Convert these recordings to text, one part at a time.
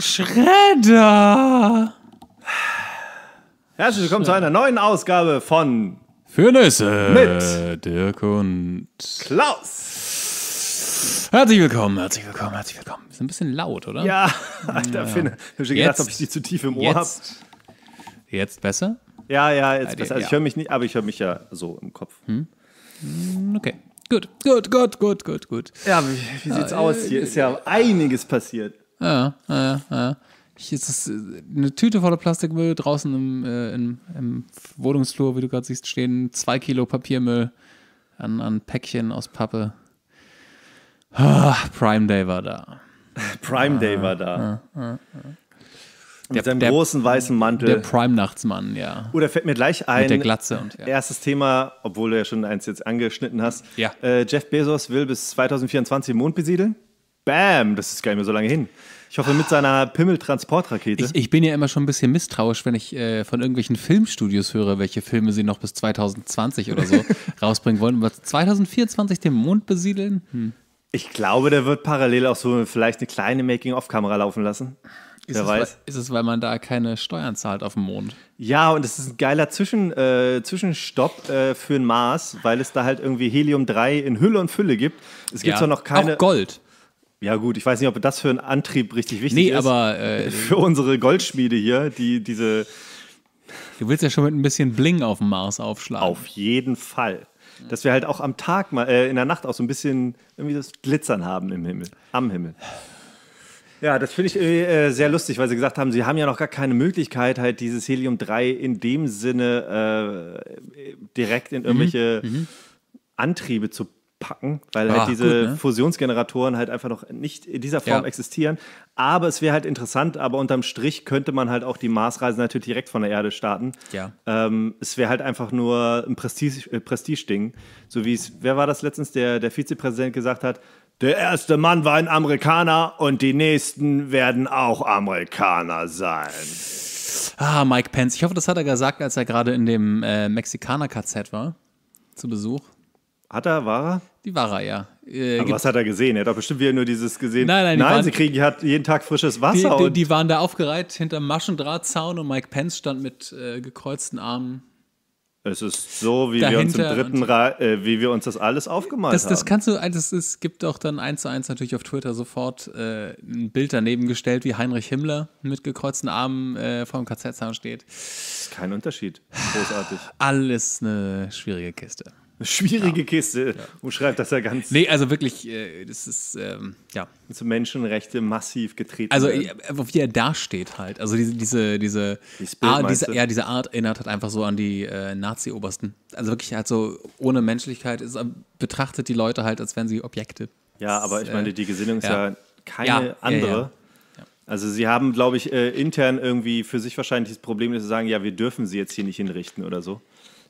Schredder. Herzlich willkommen zu einer neuen Ausgabe von Für Nüsse mit Dirk und Klaus. Herzlich willkommen, herzlich willkommen, herzlich willkommen. Ist ein bisschen laut, oder? Ja, Alter, ja. Finne. Ich hab schon gedacht, ob ich die zu tief im Ohr habe. Jetzt besser? Ja, ja, jetzt besser. Also ich höre mich nicht, aber ich höre mich ja so im Kopf. Hm? hm? Okay. Gut, gut, gut, gut, gut, gut. Ja, wie, wie sieht's ah, aus? Hier äh, ist ja einiges passiert. Ja, ja, ja. Hier ist äh, eine Tüte voller Plastikmüll. Draußen im, äh, im, im Wohnungsflur, wie du gerade siehst, stehen zwei Kilo Papiermüll an, an Päckchen aus Pappe. Ah, Prime Day war da. Prime Day war da. Ah, ah, mit der, seinem der, großen weißen Mantel. Der Prime-Nachtsmann, ja. Oh, Oder fällt mir gleich ein. Mit der Glatze und ja. Erstes Thema, obwohl du ja schon eins jetzt angeschnitten hast. Ja. Äh, Jeff Bezos will bis 2024 den Mond besiedeln. Bam, das ist gar nicht mehr so lange hin. Ich hoffe, mit seiner Pimmeltransportrakete. Ich, ich bin ja immer schon ein bisschen misstrauisch, wenn ich äh, von irgendwelchen Filmstudios höre, welche Filme sie noch bis 2020 oder so rausbringen wollen. Aber 2024 den Mond besiedeln? Hm. Ich glaube, der wird parallel auch so vielleicht eine kleine Making-of-Kamera laufen lassen. Ist Wer es, weiß. Weil, ist es, weil man da keine Steuern zahlt auf dem Mond? Ja, und es ist ein geiler Zwischen, äh, Zwischenstopp äh, für den Mars, weil es da halt irgendwie Helium-3 in Hülle und Fülle gibt. Es gibt ja. zwar noch keine. Auch Gold. Ja, gut, ich weiß nicht, ob das für einen Antrieb richtig wichtig nee, ist. Nee, aber. Äh, für unsere Goldschmiede hier, die diese. Du willst ja schon mit ein bisschen Bling auf dem Mars aufschlagen. Auf jeden Fall. Dass wir halt auch am Tag mal, äh, in der Nacht auch so ein bisschen irgendwie das Glitzern haben im Himmel, am Himmel. Ja, das finde ich äh, sehr lustig, weil sie gesagt haben, sie haben ja noch gar keine Möglichkeit, halt dieses Helium-3 in dem Sinne äh, direkt in mhm, irgendwelche mhm, Antriebe zu packen, weil halt ah, diese gut, ne? Fusionsgeneratoren halt einfach noch nicht in dieser Form ja. existieren. Aber es wäre halt interessant, aber unterm Strich könnte man halt auch die Marsreise natürlich direkt von der Erde starten. Ja. Ähm, es wäre halt einfach nur ein Prestige, äh, prestige so wie es, wer war das letztens, der, der Vizepräsident gesagt hat, der erste Mann war ein Amerikaner und die nächsten werden auch Amerikaner sein. Ah, Mike Pence. Ich hoffe, das hat er gesagt, als er gerade in dem äh, Mexikaner-KZ war. Zu Besuch. Hat er, war er? Die war er, ja. Äh, Aber was hat er gesehen? Er hat doch bestimmt wieder nur dieses gesehen. Nein, nein, nein. Waren, sie kriegen hat jeden Tag frisches Wasser. Die, die, die waren da aufgereiht hinterm Maschendrahtzaun und Mike Pence stand mit äh, gekreuzten Armen. Es ist so, wie wir uns im dritten, äh, wie wir uns das alles aufgemalt das, haben. Das kannst du, das, also es gibt auch dann eins zu eins natürlich auf Twitter sofort äh, ein Bild daneben gestellt, wie Heinrich Himmler mit gekreuzten Armen äh, vor dem KZ-Zaun steht. Kein Unterschied. Großartig. Alles eine schwierige Kiste schwierige ja. Kiste, ja. umschreibt das ja ganz. Nee, also wirklich, äh, das ist, ähm, ja. Zu Menschenrechte massiv getreten. Also, äh, wie er dasteht halt. Also, diese, diese, diese, Art, diese, ja, diese Art erinnert halt einfach so an die äh, Nazi-Obersten. Also wirklich halt so ohne Menschlichkeit ist, äh, betrachtet die Leute halt, als wären sie Objekte. Ja, aber ich meine, die Gesinnung ist ja, ja keine andere. Also sie haben, glaube ich, äh, intern irgendwie für sich wahrscheinlich das Problem, dass sie sagen, ja, wir dürfen sie jetzt hier nicht hinrichten oder so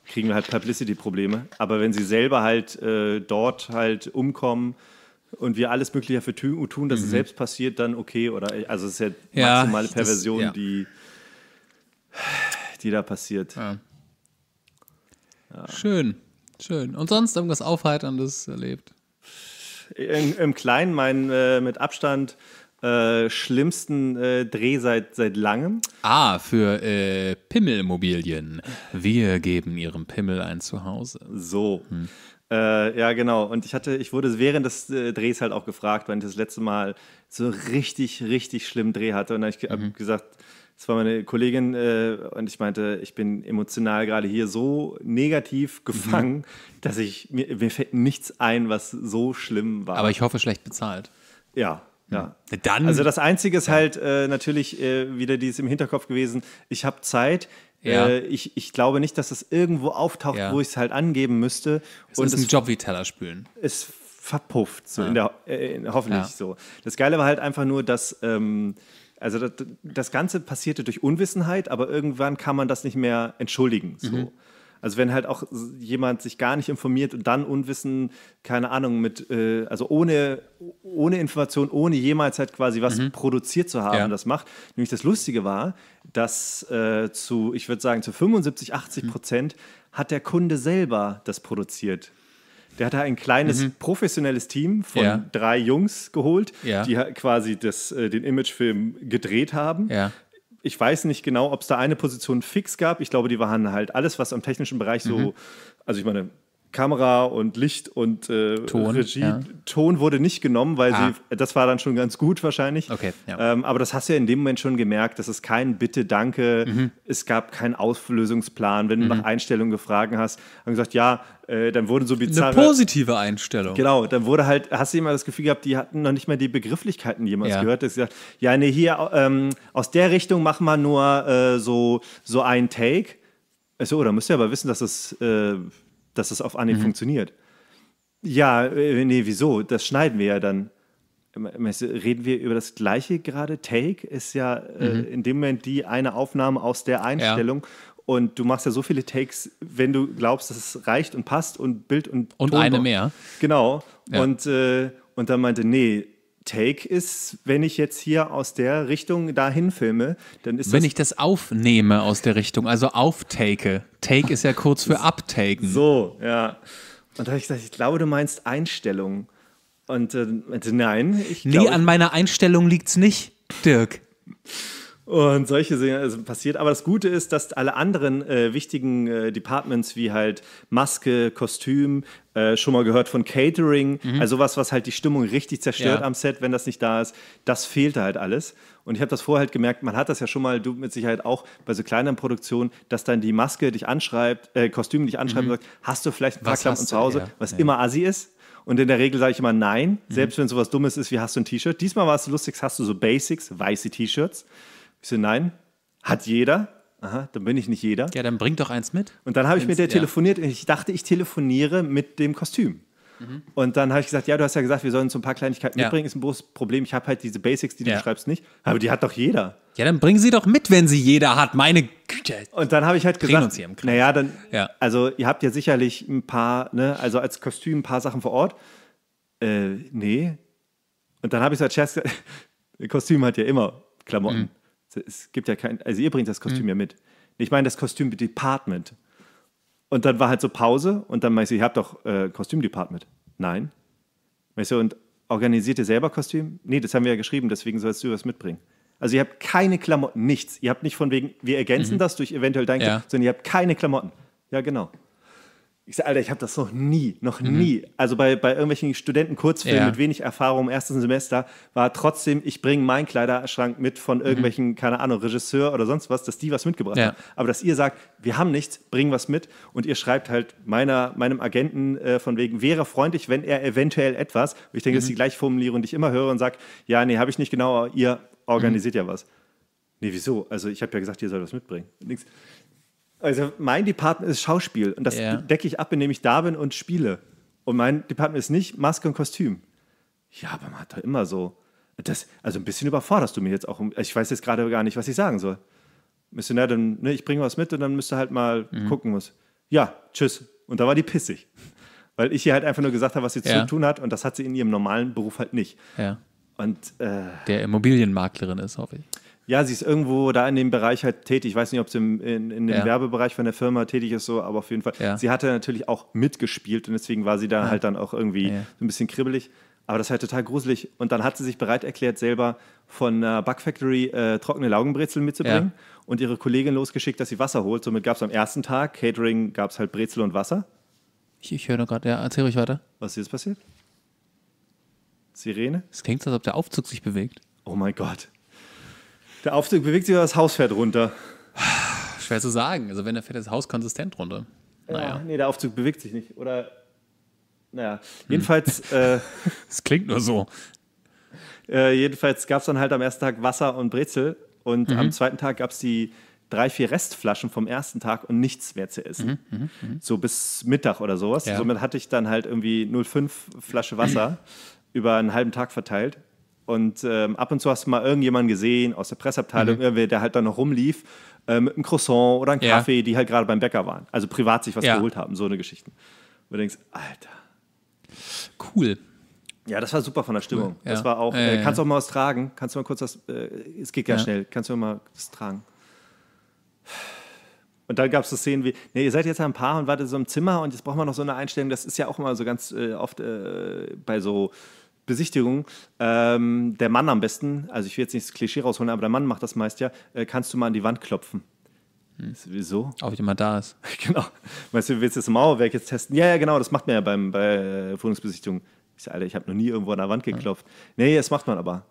kriegen wir halt Publicity-Probleme. Aber wenn sie selber halt äh, dort halt umkommen und wir alles Mögliche dafür tun, dass mhm. es selbst passiert, dann okay. Oder äh, also es ist ja, ja maximale Perversion, das, ja. die, die da passiert. Ja. Schön, schön. Und sonst irgendwas Aufheiterndes erlebt? Im, im Kleinen, mein äh, mit Abstand äh, schlimmsten äh, Dreh seit, seit langem. Ah, für äh, Pimmelmobilien. Wir geben ihrem Pimmel ein Zuhause. So. Hm. Äh, ja, genau. Und ich hatte, ich wurde während des äh, Drehs halt auch gefragt, wann ich das letzte Mal so richtig, richtig schlimm Dreh hatte. Und dann habe ich mhm. hab gesagt, das war meine Kollegin äh, und ich meinte, ich bin emotional gerade hier so negativ mhm. gefangen, mhm. dass ich mir, mir fällt nichts ein, was so schlimm war. Aber ich hoffe, schlecht bezahlt. Ja, ja. Dann. Also das Einzige ist halt äh, natürlich äh, wieder dieses im Hinterkopf gewesen, ich habe Zeit. Ja. Äh, ich, ich glaube nicht, dass es irgendwo auftaucht, ja. wo ich es halt angeben müsste. Es und ist ein es, Job wie Teller spülen. Es verpufft, so ja. in der, in, äh, hoffentlich so. Das Geile war halt einfach nur, dass... Ähm, also das, das, Ganze passierte durch Unwissenheit, aber irgendwann kann man das nicht mehr entschuldigen. So. Mhm. Also wenn halt auch jemand sich gar nicht informiert und dann unwissen, keine Ahnung, mit, äh, also ohne, ohne Information, ohne jemals halt quasi was mhm. produziert zu haben, ja. das macht. Nämlich das Lustige war, dass äh, zu, ich würde sagen, zu 75, 80 mhm. Prozent mhm. hat der Kunde selber das produziert. Der hat da ein kleines mhm. professionelles Team von ja. drei Jungs geholt, ja. die quasi das, äh, den Imagefilm gedreht haben. Ja ich weiß nicht genau, ob es da eine Position fix gab. Ich glaube, die waren halt alles, was am technischen Bereich so, mhm. also ich meine, Kamera und Licht und äh, Ton, Regie. Ja. Ton wurde nicht genommen, weil ah. sie, das war dann schon ganz gut wahrscheinlich. Okay, ja. ähm, aber das hast du ja in dem Moment schon gemerkt, dass es kein Bitte, Danke, mhm. es gab keinen Auslösungsplan. Wenn du mhm. nach Einstellungen gefragt hast, haben gesagt, ja, äh, dann wurden so bizarre. Eine positive Einstellung. Genau, dann wurde halt, hast du immer das Gefühl gehabt, die hatten noch nicht mal die Begrifflichkeiten jemals ja. gehört. Dass gesagt, ja, nee, hier ähm, aus der Richtung machen wir nur äh, so, so einen Take. Also, oh, da müsst ihr aber wissen, dass es. Das, äh, dass es auf Anhieb mhm. funktioniert. Ja, äh, nee, wieso? Das schneiden wir ja dann. Ähm, äh, reden wir über das gleiche gerade? Take ist ja äh, mhm. äh, in dem Moment die eine Aufnahme aus der Einstellung. Ja. Und du machst ja so viele Takes, wenn du glaubst, dass es reicht und passt und Bild und. Und Tonbau. eine mehr. Genau. Ja. Und, äh, und dann meinte, nee, Take ist, wenn ich jetzt hier aus der Richtung dahin filme, dann ist Wenn ich das aufnehme aus der Richtung, also auftake. Take ist ja kurz für uptaken. So, ja. Und da habe ich gesagt, ich glaube, du meinst Einstellung. Und äh, also nein, ich glaube. Nee, an meiner Einstellung liegt es nicht, Dirk. Und solche Dinge äh, passiert. Aber das Gute ist, dass alle anderen äh, wichtigen äh, Departments wie halt Maske, Kostüm, äh, schon mal gehört von Catering, mhm. also was, was halt die Stimmung richtig zerstört ja. am Set, wenn das nicht da ist, das fehlte halt alles. Und ich habe das vorher halt gemerkt, man hat das ja schon mal, du mit Sicherheit auch bei so kleineren Produktionen, dass dann die Maske dich anschreibt, äh, Kostüm dich anschreibt mhm. und sagt, hast du vielleicht ein paar Klamotten zu Hause, ja. was ja. immer assi ist? Und in der Regel sage ich immer nein, mhm. selbst wenn sowas Dummes ist, wie hast du ein T-Shirt? Diesmal war es lustig, hast du so Basics, weiße T-Shirts. Ich so, nein, hat jeder. Aha, dann bin ich nicht jeder. Ja, dann bring doch eins mit. Und dann habe ich mit der ja. und Ich dachte, ich telefoniere mit dem Kostüm. Mhm. Und dann habe ich gesagt, ja, du hast ja gesagt, wir sollen so ein paar Kleinigkeiten ja. mitbringen. Ist ein großes Problem. Ich habe halt diese Basics, die ja. du schreibst, nicht. Aber die hat doch jeder. Ja, dann bringen sie doch mit, wenn sie jeder hat. Meine Güte. Und dann habe ich halt gesagt, naja, dann, ja. also ihr habt ja sicherlich ein paar, ne, also als Kostüm ein paar Sachen vor Ort. Äh, nee. Und dann habe ich so als Scherz gesagt, Kostüm hat ja immer Klamotten. Mhm. Es gibt ja kein, also ihr bringt das Kostüm mhm. ja mit. Ich meine das Kostüm-Department. Und dann war halt so Pause und dann meinte ich ihr habt doch äh, Kostüm-Department. Nein. Weißt du, und organisiert ihr selber Kostüm? Nee, das haben wir ja geschrieben, deswegen sollst du was mitbringen. Also ihr habt keine Klamotten, nichts. Ihr habt nicht von wegen, wir ergänzen mhm. das durch eventuell dein ja. Klamotten, sondern ihr habt keine Klamotten. Ja, genau. Ich sage, Alter, ich habe das noch nie, noch mhm. nie. Also bei, bei irgendwelchen Studenten-Kurzfilmen ja. mit wenig Erfahrung im ersten Semester war trotzdem, ich bringe meinen Kleiderschrank mit von mhm. irgendwelchen, mhm. keine Ahnung, Regisseur oder sonst was, dass die was mitgebracht ja. haben. Aber dass ihr sagt, wir haben nichts, bring was mit und ihr schreibt halt meiner, meinem Agenten äh, von wegen, wäre freundlich, wenn er eventuell etwas. Und ich denke, mhm. das ist die gleiche Formulierung, die ich immer höre und sage, ja, nee, habe ich nicht genau, ihr organisiert mhm. ja was. Nee, wieso? Also ich habe ja gesagt, ihr sollt was mitbringen. Nix. Also mein Department ist Schauspiel und das ja. decke ich ab, indem ich da bin und spiele. Und mein Department ist nicht Maske und Kostüm. Ja, aber man hat doch immer so. Das, also ein bisschen überforderst du mich jetzt auch. Ich weiß jetzt gerade gar nicht, was ich sagen soll. Missionär, dann, ne, ich bringe was mit und dann müsst ihr halt mal mhm. gucken, was. Ja, tschüss. Und da war die pissig. Weil ich ihr halt einfach nur gesagt habe, was sie ja. zu tun hat und das hat sie in ihrem normalen Beruf halt nicht. Ja. Und, äh, Der Immobilienmaklerin ist, hoffe ich. Ja, sie ist irgendwo da in dem Bereich halt tätig. Ich weiß nicht, ob sie im, in, in dem ja. Werbebereich von der Firma tätig ist, so, aber auf jeden Fall. Ja. Sie hatte natürlich auch mitgespielt und deswegen war sie da ja. Ah. halt dann auch irgendwie so ein bisschen kribbelig. Aber das ist halt total gruselig. Und dann hat sie sich bereit erklärt, selber von äh, Bug Factory äh, trockene Laugenbrezeln mitzubringen und ihre Kollegin losgeschickt, dass sie Wasser holt. Somit gab es am ersten Tag Catering, gab es halt Brezel und Wasser. Ich, ich höre noch gerade, ja, erzähl ruhig weiter. Was ist jetzt passiert? Sirene? Es klingt so, als ob der Aufzug sich bewegt. Oh mein Gott. Der Aufzug bewegt sich oder das Haus fährt runter? Schwer zu sagen. Also wenn er fährt das Haus konsistent runter. Naja. Ja, nee, der Aufzug bewegt sich nicht. Oder naja, jedenfalls. Es hm. äh, klingt nur so. Äh, jedenfalls gab es dann halt am ersten Tag Wasser und Brezel und mhm. am zweiten Tag gab es die drei, vier Restflaschen vom ersten Tag und nichts mehr zu essen. Mhm. Mhm. mhm. So bis Mittag oder sowas. Ja. Somit hatte ich dann halt irgendwie 0,5 Flasche Wasser über einen halben Tag verteilt und ähm, ab und zu hast du mal irgendjemanden gesehen aus der Presseabteilung, mhm. irgendwer, der halt dann noch rumlief, äh, mit einem Croissant oder einem ja. Kaffee, die halt gerade beim Bäcker waren. Also privat sich was ja. geholt haben, so eine Geschichte. Wo du denkst, Alter. Cool. Ja, das war super von der Stimmung. Cool, ja. Das war auch, äh, kannst du auch mal was tragen? Kannst du mal kurz was, äh, es geht ganz schnell, kannst du mal was tragen? Und dann gab es so Szenen wie, nee, ihr seid jetzt ein Paar und wartet so im Zimmer und jetzt braucht man noch so eine Einstellung. Das ist ja auch immer so ganz äh, oft äh, bei so Besichtigung, ähm, der Mann am besten, also ich will jetzt nicht das Klischee rausholen, aber der Mann macht das meist ja, äh, kannst du mal an die Wand klopfen. Hm. Wieso? Ob jemand da ist. Genau. Weißt du, willst du das Mauerwerk jetzt testen? Ja, ja, genau, das macht man ja beim, bei äh, Wohnungsbesichtigung. Ich sage, Alter, ich habe noch nie irgendwo an der Wand hm. geklopft. Ja. Nee, das macht man aber.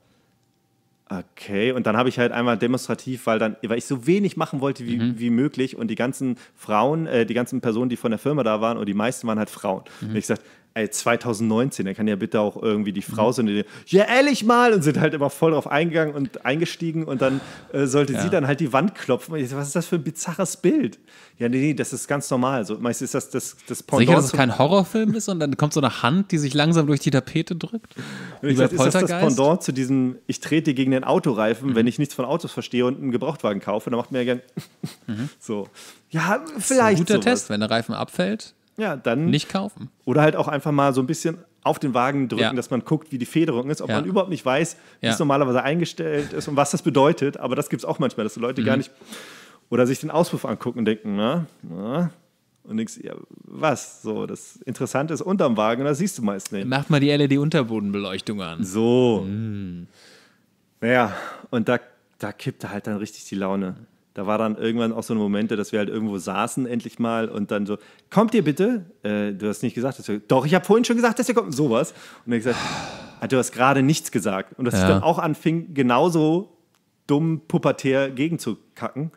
Okay, und dann habe ich halt einmal demonstrativ, weil dann, weil ich so wenig machen wollte wie, mhm. wie möglich und die ganzen Frauen, äh, die ganzen Personen, die von der Firma da waren und die meisten waren halt Frauen. Mhm. Und ich sagte, ey, 2019, da kann ja bitte auch irgendwie die Frau so eine, ja ehrlich mal, und sind halt immer voll drauf eingegangen und eingestiegen und dann äh, sollte ja. sie dann halt die Wand klopfen. Ich, was ist das für ein bizarres Bild? Ja, nee, nee, das ist ganz normal. So, meist ist das das, das Pendant. Sicher, dass es kein Horrorfilm ist und dann kommt so eine Hand, die sich langsam durch die Tapete drückt? ich weiß, ist das das Pendant zu diesem, ich trete gegen den Autoreifen, mhm. wenn ich nichts von Autos verstehe und einen Gebrauchtwagen kaufe, dann macht mir ja gern mhm. so. Ja, vielleicht. Das ist ein guter sowas. Test, wenn der Reifen abfällt, ja, dann. Nicht kaufen. Oder halt auch einfach mal so ein bisschen auf den Wagen drücken, ja. dass man guckt, wie die Federung ist, ob ja. man überhaupt nicht weiß, wie ja. es normalerweise eingestellt ist und was das bedeutet. Aber das gibt es auch manchmal, dass die Leute mhm. gar nicht. Oder sich den Auspuff angucken und denken, na, na, und denkst, ja, was? So, das Interessante ist unterm Wagen, da siehst du meist nicht. Mach mal die LED-Unterbodenbeleuchtung an. So. Mm. Naja, und da, da kippte halt dann richtig die Laune da war dann irgendwann auch so eine Momente, dass wir halt irgendwo saßen endlich mal und dann so, kommt ihr bitte? Äh, du hast nicht gesagt, dass wir, doch, ich habe vorhin schon gesagt, dass ihr kommt, sowas. Und dann gesagt, ah, du hast gerade nichts gesagt. Und dass ja. ich dann auch anfing, genauso dumm pubertär gegenzukacken.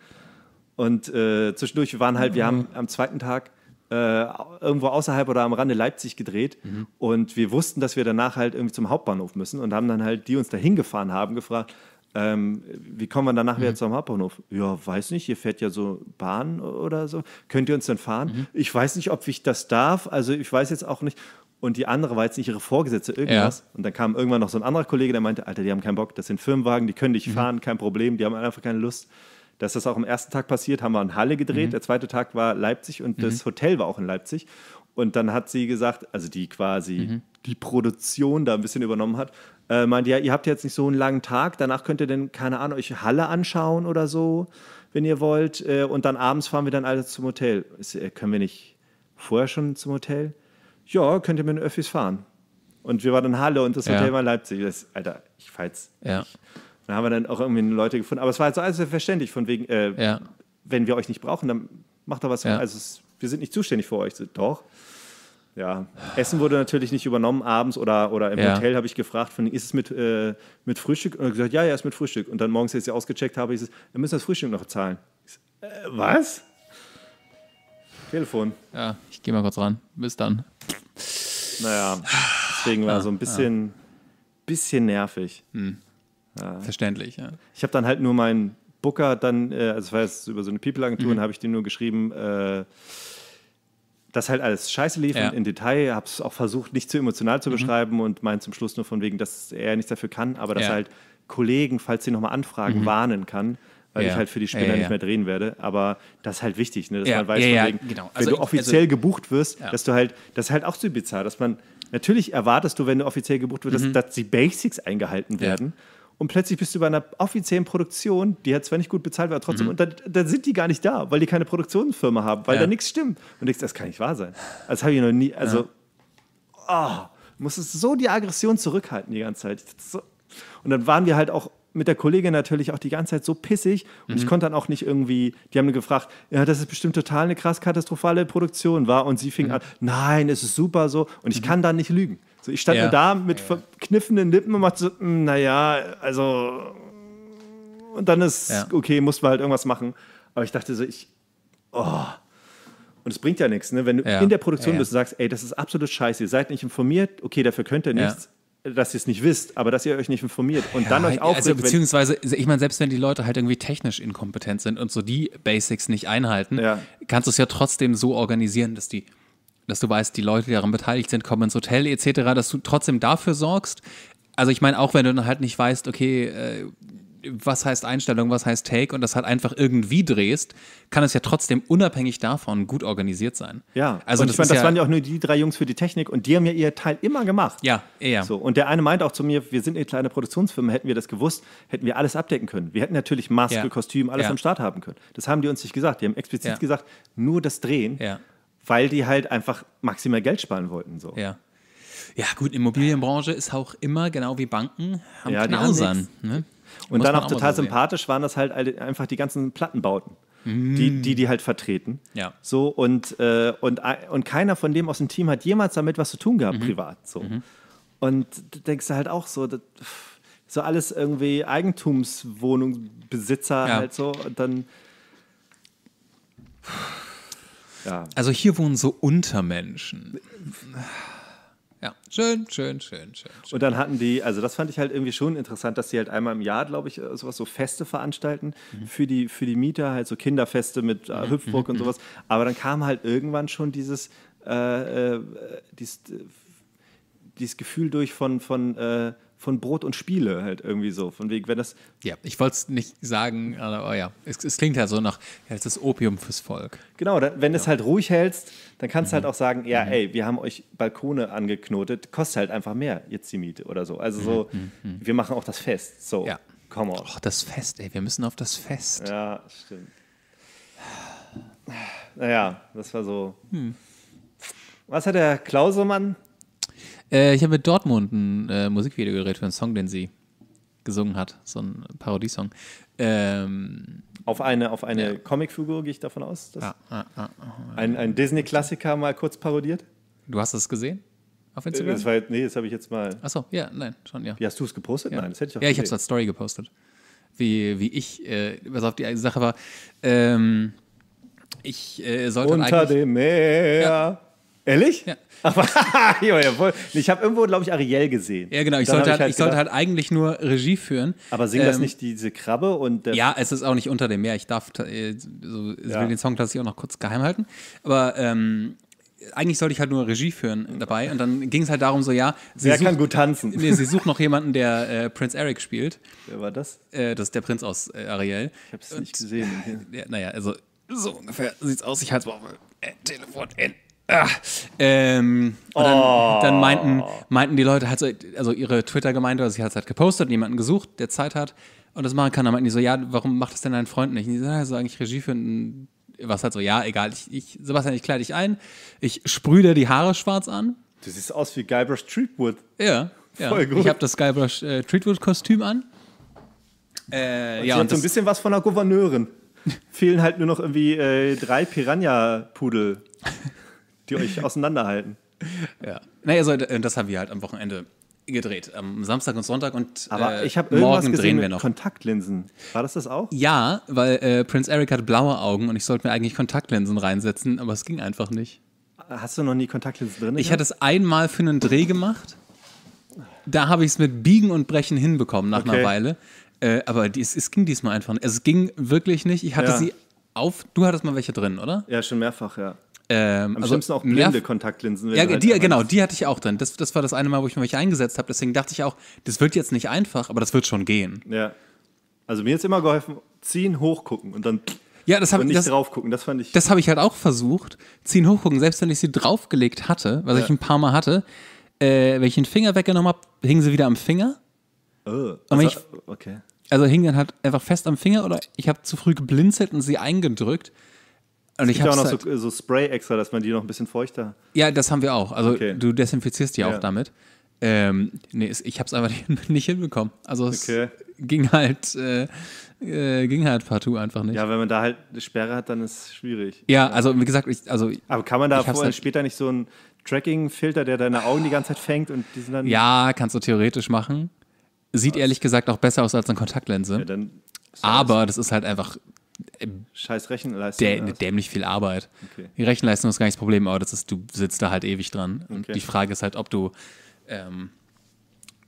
Und äh, zwischendurch, wir waren halt, mhm. wir haben mhm. am zweiten Tag äh, irgendwo außerhalb oder am Rande Leipzig gedreht mhm. und wir wussten, dass wir danach halt irgendwie zum Hauptbahnhof müssen und haben dann halt die uns da hingefahren haben gefragt, ähm, wie kommen wir danach mhm. wieder zum Hauptbahnhof? Ja, weiß nicht, hier fährt ja so Bahn oder so. Könnt ihr uns denn fahren? Mhm. Ich weiß nicht, ob ich das darf. Also ich weiß jetzt auch nicht. Und die andere war jetzt nicht ihre Vorgesetzte, irgendwas. Ja. Und dann kam irgendwann noch so ein anderer Kollege, der meinte, Alter, die haben keinen Bock, das sind Firmenwagen, die können dich mhm. fahren, kein Problem, die haben einfach keine Lust. Dass das auch am ersten Tag passiert, haben wir in Halle gedreht. Mhm. Der zweite Tag war Leipzig und das mhm. Hotel war auch in Leipzig. Und dann hat sie gesagt, also die quasi mhm. die Produktion da ein bisschen übernommen hat, äh, meint, ja, ihr habt jetzt nicht so einen langen Tag, danach könnt ihr dann, keine Ahnung, euch Halle anschauen oder so, wenn ihr wollt. Äh, und dann abends fahren wir dann alle zum Hotel. Ist, äh, können wir nicht vorher schon zum Hotel? Ja, könnt ihr mit den Öffis fahren. Und wir waren in Halle und das Hotel ja. war in Leipzig. Das, Alter, ich falls. Ja. Da haben wir dann auch irgendwie Leute gefunden. Aber es war jetzt so alles verständlich, von wegen, äh, ja. wenn wir euch nicht brauchen, dann macht doch was. Ja. Also es, wir sind nicht zuständig für euch. So, doch ja, Essen wurde natürlich nicht übernommen abends oder, oder im ja. Hotel habe ich gefragt, von, ist es mit, äh, mit Frühstück? Und er gesagt, ja, ja, ist mit Frühstück. Und dann morgens, als ich ausgecheckt habe, ich gesagt, wir müssen das Frühstück noch zahlen. So, äh, was? Telefon. Ja, ich gehe mal kurz ran. Bis dann. Naja, deswegen war ja, so ein ah, bisschen, ja. bisschen nervig. Hm. Ja. Verständlich, ja. Ich habe dann halt nur meinen Booker dann, äh, also es war jetzt über so eine People-Agentur, mhm. habe ich dem nur geschrieben, äh, das halt alles scheiße lief ja. in Detail, habe es auch versucht, nicht zu emotional zu mhm. beschreiben und meint zum Schluss nur von wegen, dass er nichts dafür kann, aber dass ja. halt Kollegen, falls sie nochmal anfragen, mhm. warnen kann, weil ja. ich halt für die Spinner nicht mehr drehen werde. Aber das ist halt wichtig, ne? dass man weiß, von wegen, genau. also, wenn du offiziell also, gebucht wirst, dass du halt, das ist halt auch so bizarr, dass man, natürlich erwartest du, wenn du offiziell gebucht wirst, mhm. dass, dass die Basics eingehalten werden und plötzlich bist du bei einer offiziellen Produktion, die hat zwar nicht gut bezahlt, aber trotzdem, mhm. und da, dann, sind die gar nicht da, weil die keine Produktionsfirma haben, weil ja. da nichts stimmt. Und du denkst, das kann nicht wahr sein. Das habe ich noch nie, also, ja. oh, musstest so die Aggression zurückhalten die ganze Zeit. Und dann waren wir halt auch mit der Kollegin natürlich auch die ganze Zeit so pissig und mhm. ich konnte dann auch nicht irgendwie, die haben mir gefragt, ja, das ist bestimmt total eine krass katastrophale Produktion war und sie fing mhm. an, nein, es ist super so und ich mhm. kann da nicht lügen. So, ich stand ja. nur da mit ja. verkniffenen Lippen und machte so, hm, naja, also. Und dann ist, ja. okay, muss man halt irgendwas machen. Aber ich dachte so, ich. Oh. Und es bringt ja nichts, ne? Wenn du in der Produktion bist und sagst, ey, das ist absolut Scheiße, ihr seid nicht informiert, okay, dafür könnt ihr nichts, dass ihr es nicht wisst, aber dass ihr euch nicht informiert und ja, dann euch also aufregt. Also beziehungsweise, ich meine, selbst wenn die Leute halt irgendwie technisch inkompetent sind und so die Basics nicht einhalten, ja. kannst du es ja trotzdem so organisieren, dass die dass du weißt, die Leute, die daran beteiligt sind, kommen ins Hotel etc., dass du trotzdem dafür sorgst. Also ich meine, auch wenn du dann halt nicht weißt, okay, äh, was heißt Einstellung, was heißt Take und das halt einfach irgendwie drehst, kann es ja trotzdem unabhängig davon gut organisiert sein. Ja, also und das ich das ja waren ja auch nur die drei Jungs für die Technik und die haben ja ihr Teil immer gemacht. Ja, eher. So, und der eine meint auch zu mir, wir sind eine kleine Produktionsfirma, hätten wir das gewusst, hätten wir alles abdecken können. Wir hätten natürlich Maske, ja. Kostüm, alles ja. am Start haben können. Das haben die uns nicht gesagt. Die haben explizit gesagt, nur das Drehen Ja weil die halt einfach maximal Geld sparen wollten. So. Ja. Ja, gut, Immobilienbranche ist auch immer, genau wie Banken, am ja, Knausern. Ne? Und dann auch total so sympathisch waren das halt einfach die ganzen Plattenbauten, die, mm. die die halt vertreten. Ja. So und, äh, und, und keiner von dem aus dem Team hat jemals damit was zu tun gehabt, mhm. privat. So. Mhm. Und da denkst du halt auch so, das, so alles irgendwie Eigentumswohnungsbesitzer ja. halt so und dann. Ja. Also hier wohnen so Untermenschen. Ja, schön, schön, schön, schön, schön. Und dann hatten die, also das fand ich halt irgendwie schon interessant, dass die halt einmal im Jahr, glaube ich, äh, sowas so Feste veranstalten mhm. für, die, für die Mieter, halt so Kinderfeste mit äh, mhm. Hüpfburg mhm. und sowas. Aber dann kam halt irgendwann schon dieses, äh, äh, dieses, äh, dieses Gefühl durch von, von äh, von Brot und Spiele halt irgendwie so. Von wegen, wenn das. Ja, ich wollte es nicht sagen, aber oh ja, es, es, klingt halt so nach, ja, es ist Opium fürs Volk. Genau, da, wenn ja. es halt ruhig hältst, dann kannst du halt mhm. auch sagen, ja, mhm. ey, wir haben euch Balkone angeknotet, kostet halt einfach mehr jetzt die Miete oder so. Also so, mhm, mhm, mhm. wir machen auch das Fest. So, ja. come on. Och, das Fest, ey, wir müssen auf das Fest. Ja, stimmt. Naja, das war so. Hm. Was hat der Klausemann äh, ich habe mit Dortmund ein äh, Musikvideo gedreht für einen Song, den sie gesungen hat. So ein Parodiesong. Ähm, auf eine, auf eine ja. Comicfigur gehe ich davon aus. Ah ah, ah, ah, ah, ein, ein Disney-Klassiker mal kurz parodiert. Du hast es gesehen? Auf äh, Instagram? Das war, nee, das habe ich jetzt mal. Achso, ja, nein, schon, ja. Wie hast du es gepostet? Ja. Nein, das hätte ich auch Ja, gesehen. ich habe es als Story gepostet. Wie, wie ich, äh, was auf die Sache war, ähm, ich äh, sollte. Unter dem Meer. Ja, Ehrlich? Ja. Ach, jawohl. Ich habe irgendwo, glaube ich, Ariel gesehen. Ja, genau. Ich, sollte halt, ich, halt ich sollte halt, eigentlich nur Regie führen. Aber singt ähm, das nicht diese Krabbe und. ja, es ist auch nicht unter dem Meer. Ich darf. Äh, so, ja. will den Song tatsächlich auch noch kurz geheim halten. Aber. Ähm, eigentlich sollte ich halt nur Regie führen dabei und dann ging es halt darum so, ja, sie Wer sucht, kann gut tanzen? Nee, sie sucht noch jemanden, der äh, Prinz Eric spielt. Wer war das? Äh, das ist der Prinz aus äh, Ariel. Ich habe es nicht gesehen. Ja, naja, also so ungefähr sieht es aus. Ich halte es mal auf mein Telefon in. Ah, ähm, und dann, oh. dann, meinten, meinten die Leute, also ihre Twitter-Gemeinde, also sie hat es halt gepostet, jemanden gesucht, der Zeit hat und das machen kann. Dann meinten die so, ja, warum macht das denn dein Freund nicht? Und die sagen, ja, so eigentlich Regie für einen, was halt so, ja, egal, ich, ich Sebastian, ich kleide dich ein, ich sprühe dir die Haare schwarz an. Du siehst aus wie Guybrush Treatwood. Ja, Voll ja. gut. ich habe das Guybrush äh, Treatwood-Kostüm an. Äh, und ja, und so ein bisschen was von der Gouverneurin. Fehlen halt nur noch irgendwie äh, drei Piranha-Pudel. die euch auseinanderhalten. Ja. Naja, so, äh, das haben wir halt am Wochenende gedreht. Am Samstag und Sonntag und Aber äh, ich habe irgendwas morgen drehen wir noch. Kontaktlinsen. War das das auch? Ja, weil äh, Prinz Eric hat blaue Augen und ich sollte mir eigentlich Kontaktlinsen reinsetzen, aber es ging einfach nicht. Hast du noch nie Kontaktlinsen drin? Ich hatte es einmal für einen Dreh gemacht. Da habe ich es mit Biegen und Brechen hinbekommen nach okay. einer Weile. Äh, aber dies, es ging diesmal einfach nicht. Es ging wirklich nicht. Ich hatte ja. sie auf. Du hattest mal welche drin, oder? Ja, schon mehrfach, ja. Ähm, Am also schlimmsten auch blinde Kontaktlinsen. Ja, halt die, genau, die hatte ich auch dann. Das, das war das eine Mal, wo ich mich eingesetzt habe. Deswegen dachte ich auch, das wird jetzt nicht einfach, aber das wird schon gehen. Ja. Also mir jetzt immer geholfen, ziehen, hochgucken und dann ja, das hab, und nicht das, drauf Das fand ich. Das habe ich halt auch versucht. Ziehen, hochgucken. Selbst wenn ich sie draufgelegt hatte, was ja. ich ein paar Mal hatte, äh, wenn ich den Finger weggenommen habe, hingen sie wieder am Finger. Oh, also, ich, okay. Also hing dann halt einfach fest am Finger oder ich habe zu früh geblinzelt und sie eingedrückt. Und es gibt ich auch noch halt so, so, Spray extra, dass man die noch ein bisschen feuchter. Ja, das haben wir auch. Also okay. du desinfizierst die ja. auch damit. Ähm, nee, ich habe es einfach nicht hinbekommen. Also es okay. ging halt, äh, äh, ging halt partout einfach nicht. Ja, wenn man da halt eine Sperre hat, dann ist es schwierig. Ja, also wie gesagt, ich, also. Aber kann man da vorher, halt später nicht so einen Tracking-Filter, der deine Augen die ganze Zeit fängt und die sind dann. Ja, kannst du theoretisch machen. Sieht Was? ehrlich gesagt auch besser aus als eine Kontaktlinse. Ja, dann aber das ist halt einfach Scheiß Rechenleistung. Dä also. Dämlich viel Arbeit. Okay. Die Rechenleistung ist gar nicht das Problem, aber das ist, du sitzt da halt ewig dran. Und die Frage ist halt, ob du ähm,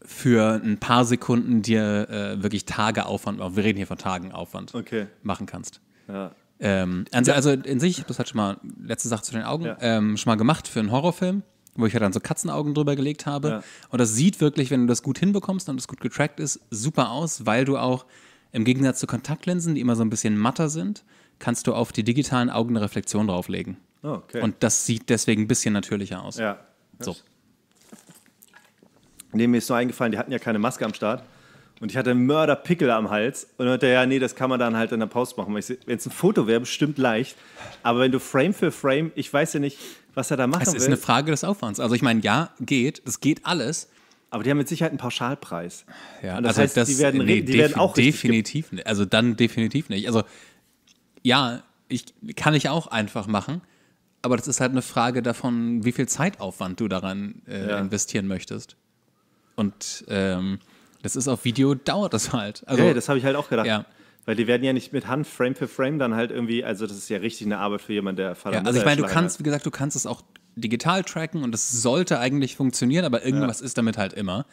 für ein paar Sekunden dir äh, wirklich Tageaufwand, wir reden hier von Tagenaufwand, okay. machen kannst. Ja. Ähm, also, also, in sich, das hat schon mal, letzte Sache zu den Augen, ja. ähm, schon mal gemacht für einen Horrorfilm wo ich halt dann so Katzenaugen drüber gelegt habe. Ja. Und das sieht wirklich, wenn du das gut hinbekommst und es gut getrackt ist, super aus, weil du auch im Gegensatz zu Kontaktlinsen, die immer so ein bisschen matter sind, kannst du auf die digitalen Augen eine Reflexion drauflegen. Ah, okay. Und das sieht deswegen ein bisschen natürlicher aus. Ja. So. Nee, mir ist nur eingefallen, die hatten ja keine Maske am Start. Und ich hatte einen Mörderpickel am Hals. Und dann hat er, ja, nee, das kann man dann halt in der Post machen. Wenn es ein Foto wäre, bestimmt leicht. Aber wenn du Frame für Frame, ich weiß ja nicht, was er da machen will. Es ist eine Frage des Aufwands. Also ich meine, ja, geht, Es geht alles. Aber die haben mit Sicherheit einen Pauschalpreis. Ja, Und das also heißt, das, die werden, nee, die werden auch definitiv, nicht, also dann definitiv nicht. Also ja, ich kann ich auch einfach machen, aber das ist halt eine Frage davon, wie viel Zeitaufwand du daran äh, ja. investieren möchtest. Und ähm, das ist auf Video dauert das halt. Also, ja, das habe ich halt auch gedacht. Ja. Weil die werden ja nicht mit Hand Frame für Frame dann halt irgendwie, also das ist ja richtig eine Arbeit für jemanden, der Vater ja, Also ich meine, du kannst, wie gesagt, du kannst es auch digital tracken und das sollte eigentlich funktionieren, aber irgendwas ja. ist damit halt immer.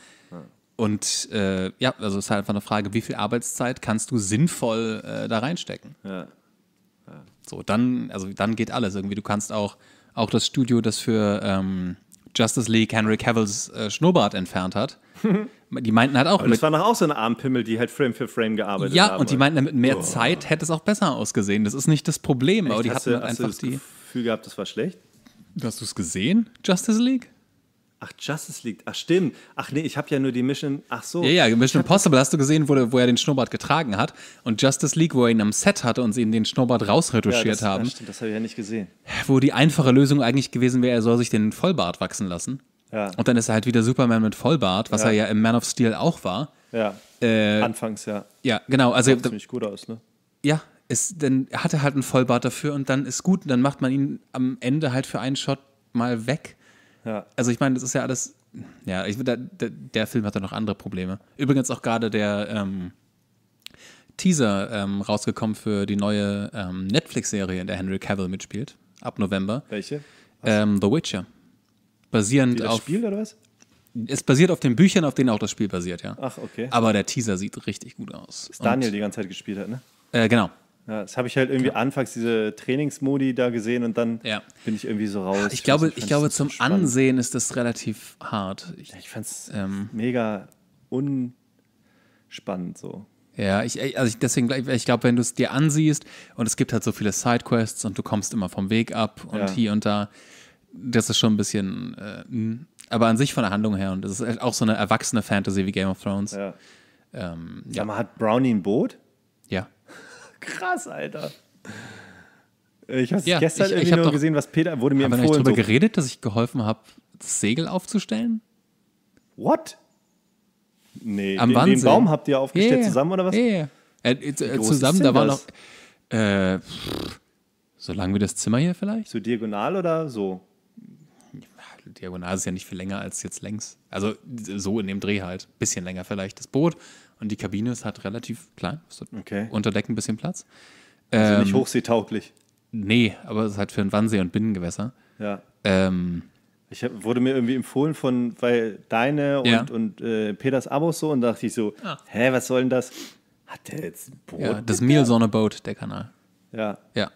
Und äh, ja, also es ist halt einfach eine Frage, wie viel Arbeitszeit kannst du sinnvoll äh, da reinstecken? Ja. So, dann, also dann geht alles irgendwie. Du kannst auch, auch das Studio, das für ähm, Justice League Henry Cavills äh, Schnurrbart entfernt hat, die meinten halt auch. Aber das waren doch auch so eine Armpimmel, die halt Frame für Frame gearbeitet ja, haben. Ja, und die meinten, mit mehr oh. Zeit hätte es auch besser ausgesehen. Das ist nicht das Problem, Echt? aber die hast hatten du, halt einfach du das die. Gefühl gehabt, das war schlecht? Hast du es gesehen, Justice League? Ach, Justice League. Ach, stimmt. Ach nee, ich habe ja nur die Mission. Ach so. Ja, ja, Mission Impossible hast du gesehen, wo, wo er den Schnurrbart getragen hat. Und Justice League, wo er ihn am Set hatte und sie ihm den Schnurrbart rausretuschiert ja, das, haben. Ja, stimmt, das habe ich ja nicht gesehen. Wo die einfache Lösung eigentlich gewesen wäre, er soll sich den Vollbart wachsen lassen. Ja. Und dann ist er halt wieder Superman mit Vollbart, was ja. er ja im Man of Steel auch war. Ja. Äh, Anfangs, ja. Ja, genau. Also, Sieht ziemlich gut aus, ne? Ja, ist, dann hat er halt einen Vollbart dafür und dann ist gut. Und dann macht man ihn am Ende halt für einen Shot mal weg. Ja. Also ich meine, das ist ja alles. Ja, ich, der, der Film hat ja noch andere Probleme. Übrigens auch gerade der ähm, Teaser ähm, rausgekommen für die neue ähm, Netflix-Serie, in der Henry Cavill mitspielt. Ab November. Welche? Ähm, The Witcher. Basierend Wie das auf. Spiel oder was? Es basiert auf den Büchern, auf denen auch das Spiel basiert, ja. Ach, okay. Aber der Teaser sieht richtig gut aus. Ist Daniel und, die ganze Zeit gespielt hat, ne? Äh, genau. Ja, das habe ich halt irgendwie ja. anfangs diese Trainingsmodi da gesehen und dann ja. bin ich irgendwie so raus. Ich, ich glaube, ich glaube zum spannend. Ansehen ist das relativ hart. Ich, ich fand es ähm, mega unspannend so. Ja, ich, also ich deswegen, ich glaube, wenn du es dir ansiehst und es gibt halt so viele Sidequests und du kommst immer vom Weg ab und hier und da, das ist schon ein bisschen, äh, aber an sich von der Handlung her und es ist halt auch so eine erwachsene Fantasy wie Game of Thrones. Ja. Ähm, ja. Sag mal, hat Brownie ein Boot? krass, Alter. Äh, ich habe ja, gestern ich, irgendwie ich nur gesehen, was Peter wurde mir haben empfohlen. Haben darüber so. geredet, dass ich geholfen habe, das Segel aufzustellen? What? Nee, Am den, den Baum habt ihr aufgestellt yeah, zusammen oder was? Yeah. Äh, äh, zusammen, da war noch. Äh, so lang wie das Zimmer hier vielleicht? So diagonal oder so? diagonal ist ja nicht viel länger als jetzt längs. Also so in dem Dreh halt. Bisschen länger vielleicht das Boot und die Kabine ist halt relativ klein. Okay. Unter Deck ein bisschen Platz. Also ähm, nicht hochseetauglich. Nee, aber es ist halt für ein Wannsee- und Binnengewässer. Ja. Ähm, ich hab, wurde mir irgendwie empfohlen von, weil deine und, ja. und äh, Peters Abos so und dachte ich so, ah. hä, was soll denn das? Hat der jetzt ein Boot? Ja, das Meals on a Boat, der Kanal. Ja. Ja.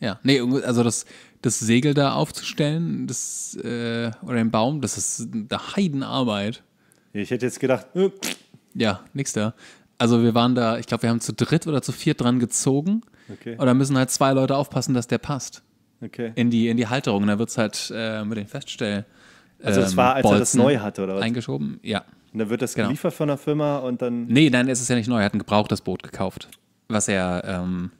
Ja. Nee, also das, das Segel da aufzustellen, das, äh, oder den Baum, das ist eine Heidenarbeit. Ich hätte jetzt gedacht, äh, ja, nix da. Also wir waren da, ich glaube, wir haben zu dritt oder zu viert dran gezogen. Okay. Und da müssen halt zwei Leute aufpassen, dass der passt. Okay. In die, in die Halterung. Da wird es halt äh, mit den Feststellen. Also es war, als Bolzen er das ähm, neu hatte, oder was? Eingeschoben, ja. Und dann wird das genau. geliefert von einer Firma und dann. Nee, nein, es ist ja nicht neu. Er hat ein gebrauchtes Boot gekauft. Was er ähm,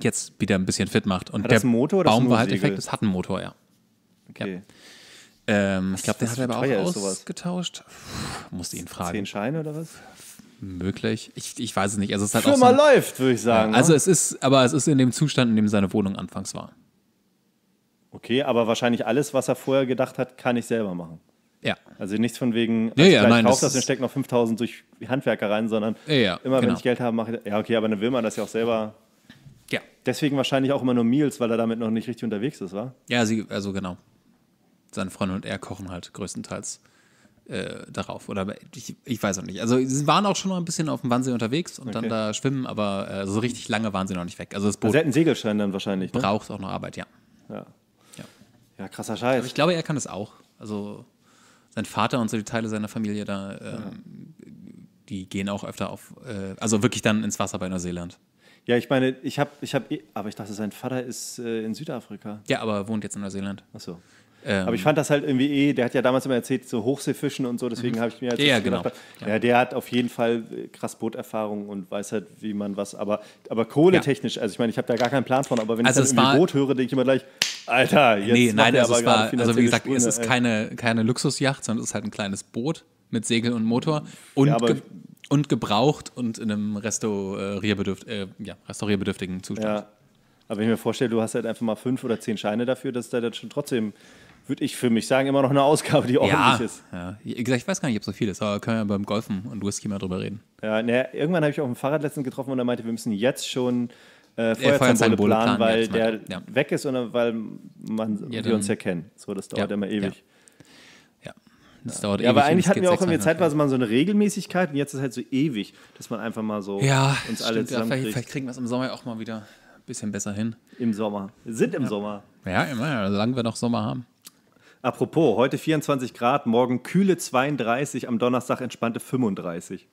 jetzt wieder ein bisschen fit macht. Und hat der Motor oder Baum war halt defekt, es hat einen Motor, ja. Okay. Ähm, ich glaube, der hat er aber auch ausgetauscht. Musste ihn fragen. Zehn Scheine oder was? Möglich. Ich, ich weiß es nicht. Also es ist halt Firma so ein, läuft, würde ich sagen. Ja, also ne? es ist, aber es ist in dem Zustand, in dem seine Wohnung anfangs war. Okay, aber wahrscheinlich alles, was er vorher gedacht hat, kann ich selber machen. Ja. Also nichts von wegen, also ja, ja, nein, kaufe das und stecke noch 5000 durch Handwerker rein, sondern ja, ja, immer, genau. wenn ich Geld habe, mache ich Ja, okay, aber dann will man das ja auch selber. Ja. Deswegen wahrscheinlich auch immer nur Meals, weil er damit noch nicht richtig unterwegs ist, war? Ja, sie, also genau seine Freundin und er kochen halt größtenteils äh, darauf. Oder ich, ich weiß auch nicht. Also sie waren auch schon noch ein bisschen auf dem Wannsee unterwegs und okay. dann da schwimmen, aber äh, so richtig lange waren sie noch nicht weg. Also das also, Boot. Also sie hätten Segelschein dann wahrscheinlich. Ne? Braucht auch noch Arbeit, ja. ja. Ja. ja. krasser Scheiß. Aber ich glaube, er kann das auch. Also sein Vater und so die Teile seiner Familie da, ähm, ja. die gehen auch öfter auf, äh, also wirklich dann ins Wasser bei Neuseeland. Ja, ich meine, ich habe, ich habe, eh, aber ich dachte, sein Vater ist äh, in Südafrika. Ja, aber wohnt jetzt in Neuseeland. Ach so. Ähm, Aber ich ähm, fand das halt irgendwie eh, der hat ja damals immer erzählt, so Hochseefischen und so, deswegen mhm. habe ich mir halt ja, genau. gedacht, ja. ja. der hat auf jeden Fall äh, krass Booterfahrung und weiß halt, wie man was, aber, aber kohletechnisch, ja. also ich meine, ich habe da gar keinen Plan von, aber wenn also ich dann irgendwie war, Boot höre, denke ich immer gleich, Alter, jetzt nee, nein, also aber es war, also wie gesagt, Sprünge, es ist keine, keine Luxusjacht, sondern es ist halt ein kleines Boot mit Segel und Motor und, ja, ge und gebraucht und in einem restaurierbedürft äh, ja, restaurierbedürftigen Zustand. Ja. Aber wenn ich mir vorstelle, du hast halt einfach mal fünf oder zehn Scheine dafür, dass da dann schon trotzdem würde ich für mich sagen, immer noch eine Ausgabe, die ordentlich ja, ist. Ja, ich, ich weiß gar nicht, ob so viel ist, aber können wir beim Golfen und Whisky mal drüber reden. Ja, na, irgendwann habe ich auch ein Fahrrad letztens getroffen und er meinte, wir müssen jetzt schon äh, äh Feuerzeugsymbole planen, planen, weil ja, der ja. weg ist und weil man, ja, wir uns ja kennen. So, das dauert immer ewig. Ja. Das dauert ja, ewig. aber eigentlich hatten wir auch irgendwie zeitweise mal so eine Regelmäßigkeit und jetzt ist es halt so ewig, dass man einfach mal so uns alle stimmt, ja, Vielleicht, vielleicht kriegen wir es im Sommer auch mal wieder ein bisschen besser hin. Im Sommer. Sind im Sommer. Ja, immer. Solange wir noch Sommer haben. Apropos, heute 24 Grad, morgen kühle 32, am Donnerstag entspannte 35.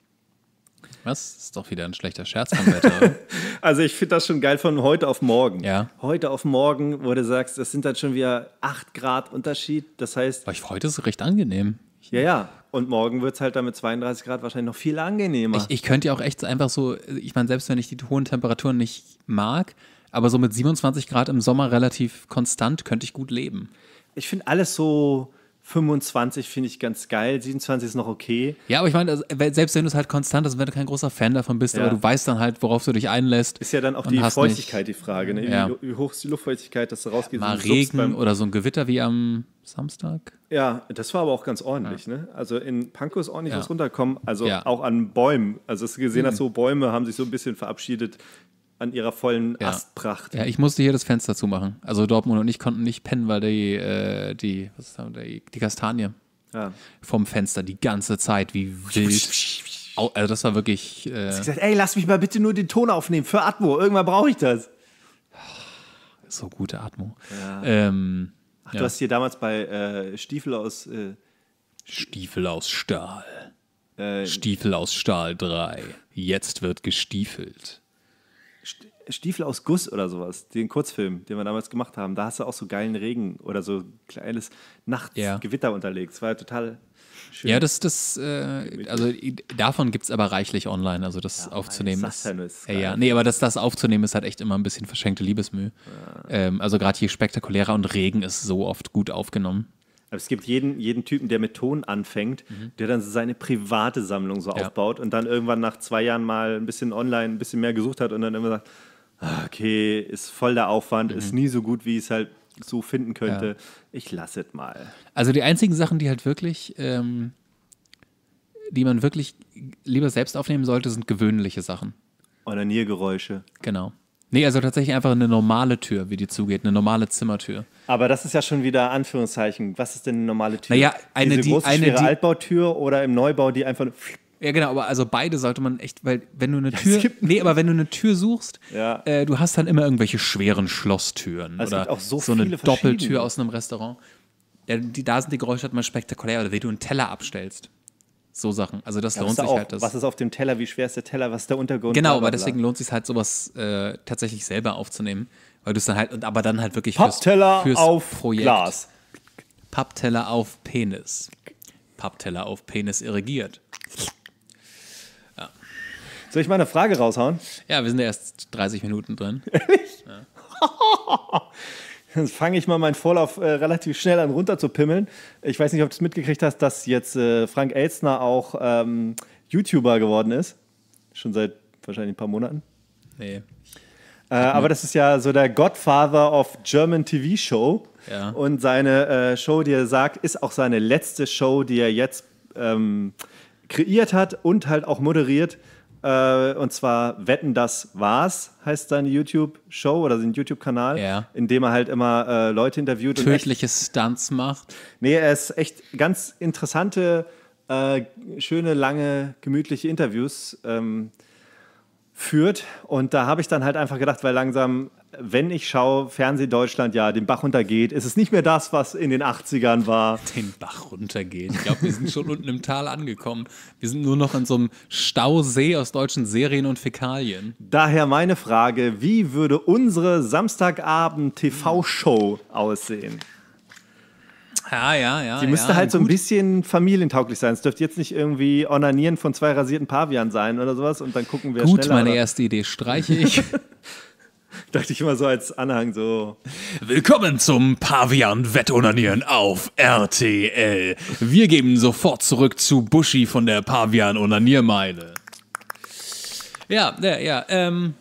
Was? Das ist doch wieder ein schlechter Scherz vom Wetter. also ich finde das schon geil von heute auf morgen. Ja. Heute auf morgen, wo du sagst, das sind dann schon wieder 8 Grad Unterschied. Das heißt. Aber ich, heute ist es recht angenehm. Ja, ja. Und morgen wird es halt dann mit 32 Grad wahrscheinlich noch viel angenehmer. Ich, ich könnte ja auch echt einfach so, ich meine, selbst wenn ich die hohen Temperaturen nicht mag, aber so mit 27 Grad im Sommer relativ konstant könnte ich gut leben ich finde alles so 25 finde ich ganz geil, 27 ist noch okay. Ja, aber ich meine, also, selbst wenn du es halt konstant hast, wenn du kein großer Fan davon bist, ja. aber du weißt dann halt, worauf du dich einlässt. Ist ja dann auch die Feuchtigkeit nicht. die Frage. Ne? Ja. Wie, wie, hoch ist die Luftfeuchtigkeit, dass du rausgehst? Mal Regen oder so ein Gewitter wie am Samstag. Ja, das war aber auch ganz ordentlich. Ja. Ne? Also in Pankow ist ordentlich was runtergekommen, also auch an Bäumen. Also dass du gesehen mhm. hast, so Bäume haben sich so ein bisschen verabschiedet an ihrer vollen ja. Astpracht. Ja, ich musste hier das Fenster zumachen. Also Dortmund und ich konnten nicht pennen, weil die, äh, die, was ist das, die, die Kastanie ja. vom Fenster die ganze Zeit wie wild. Also das war wirklich. Äh, gesagt, ey, lass mich mal bitte nur den Ton aufnehmen für Atmo. Irgendwann brauche ich das. So gute Atmo. Ja. Ähm, Ach, du hast hier damals bei äh, Stiefel aus äh, Stiefel aus Stahl. Äh, Stiefel aus Stahl 3. Jetzt wird gestiefelt. Stiefel aus Guss oder sowas, den Kurzfilm, den wir damals gemacht haben, da hast du auch so geilen Regen oder so kleines Nachtgewitter ja. unterlegt. Das war ja halt total schön. Ja, das, das, äh, also davon gibt es aber reichlich online. Also das ja, aufzunehmen nein, ist. ist äh, ja, nee, aber das, das aufzunehmen ist halt echt immer ein bisschen verschenkte Liebesmühe. Ja. Ähm, also gerade je spektakulärer und Regen ist so oft gut aufgenommen. Aber es gibt jeden, jeden Typen, der mit Ton anfängt, mhm. der dann seine private Sammlung so ja. aufbaut und dann irgendwann nach zwei Jahren mal ein bisschen online ein bisschen mehr gesucht hat und dann immer sagt, ah, okay, ist voll der Aufwand, mhm. ist nie so gut, wie ich es halt so finden könnte. Ja. Ich lasse es mal. Also die einzigen Sachen, die halt wirklich, ähm, die man wirklich lieber selbst aufnehmen sollte, sind gewöhnliche Sachen. Oder Niergeräusche. Genau. Nee, also tatsächlich einfach eine normale Tür, wie die zugeht, eine normale Zimmertür. Aber das ist ja schon wieder Anführungszeichen. Was ist denn eine normale Tür? Naja, eine, Diese die, große, eine, schwere die, Altbautür oder im Neubau, die einfach. Ja, genau, aber also beide sollte man echt, weil wenn du eine Tür. nee, aber wenn du eine Tür suchst, ja. äh, du hast dann immer irgendwelche schweren Schlosstüren. Also oder so, so eine Doppeltür aus einem Restaurant. Ja, die, da sind die Geräusche halt mal spektakulär, oder wie du einen Teller abstellst so Sachen. Also das ja, lohnt sich auch, halt. Das. Was ist auf dem Teller? Wie schwer ist der Teller? Was ist der Untergrund? Genau, aber deswegen lohnt sich halt sowas äh, tatsächlich selber aufzunehmen, weil du es dann halt und aber dann halt wirklich Pappteller fürs, fürs auf Projekt. Glas. Pappteller auf Penis. Pappteller auf Penis irrigiert. Ja. Soll ich mal eine Frage raushauen? Ja, wir sind ja erst 30 Minuten drin. Ehrlich? Ja. Jetzt fange ich mal meinen Vorlauf äh, relativ schnell an runter zu pimmeln. Ich weiß nicht, ob du es mitgekriegt hast, dass jetzt äh, Frank Elzner auch ähm, YouTuber geworden ist. Schon seit wahrscheinlich ein paar Monaten. Nee. Äh, aber das ist ja so der Godfather of German TV Show. Ja. Und seine äh, Show, die er sagt, ist auch seine letzte Show, die er jetzt ähm, kreiert hat und halt auch moderiert. Äh, und zwar Wetten, das war's, heißt seine YouTube-Show oder sein YouTube-Kanal, ja. in dem er halt immer äh, Leute interviewt. Tödliche Stunts macht. Nee, er ist echt ganz interessante, äh, schöne, lange, gemütliche Interviews. Ähm, führt. Und da habe ich dann halt einfach gedacht, weil langsam, wenn ich schaue, Fernseh Deutschland ja den Bach runtergeht, ist es nicht mehr das, was in den 80ern war. Den Bach runtergeht. Ich glaube, wir sind schon unten im Tal angekommen. Wir sind nur noch in so einem Stausee aus deutschen Serien und Fäkalien. Daher meine Frage, wie würde unsere Samstagabend-TV-Show aussehen? Ja, ja, ja. Sie müsste ja, halt so ein bisschen familientauglich sein. Es dürfte jetzt nicht irgendwie Onanieren von zwei rasierten Pavian sein oder sowas und dann gucken wir Gut, schneller. Gut, meine oder? erste Idee streiche ich. Dachte ich immer so als Anhang so. Willkommen zum Pavian-Wettonanieren auf RTL. Wir geben sofort zurück zu Buschi von der Pavian-Onaniermeile. Ja, ja, ja. Ähm,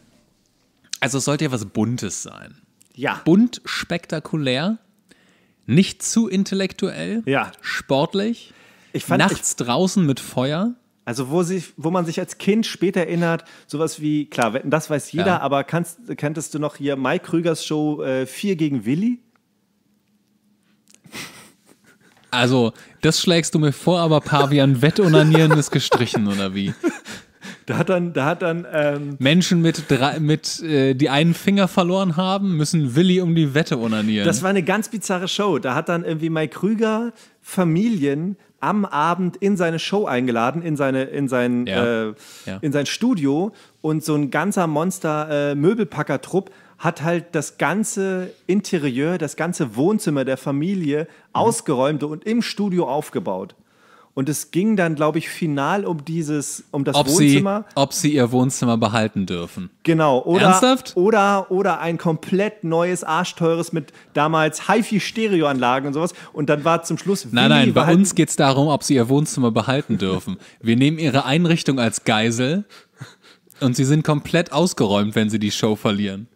also es sollte ja was Buntes sein. Ja. Bunt, spektakulär nicht zu intellektuell. Ja. Sportlich. Ich fand, nachts ich, draußen mit Feuer. Also wo, sie, wo man sich als Kind später erinnert, sowas wie, klar, das weiß jeder, ja. aber kannst, kanntest du noch hier Mike Krügers Show äh, 4 gegen Willi? Also, das schlägst du mir vor, aber Pavian Wettonanieren ist gestrichen, oder wie? Da hat dann, da hat dann ähm Menschen mit drei, mit äh, die einen Finger verloren haben, müssen Willi um die Wette onanieren. Das war eine ganz bizarre Show. Da hat dann irgendwie Mike Krüger Familien am Abend in seine Show eingeladen, in, seine, in, sein, ja. Äh, ja. in sein Studio. Und so ein ganzer Monster-Möbelpacker-Trupp äh, hat halt das ganze Interieur, das ganze Wohnzimmer der Familie mhm. ausgeräumt und im Studio aufgebaut. Und es ging dann, glaube ich, final um dieses, um das ob Wohnzimmer. Sie, ob sie ihr Wohnzimmer behalten dürfen. Genau. Oder, Ernsthaft? Oder, oder ein komplett neues, arschteures mit damals HiFi-Stereoanlagen und sowas. Und dann war zum Schluss. Nein, Willi nein, bei halt uns geht es darum, ob sie ihr Wohnzimmer behalten dürfen. Wir nehmen ihre Einrichtung als Geisel und sie sind komplett ausgeräumt, wenn sie die Show verlieren.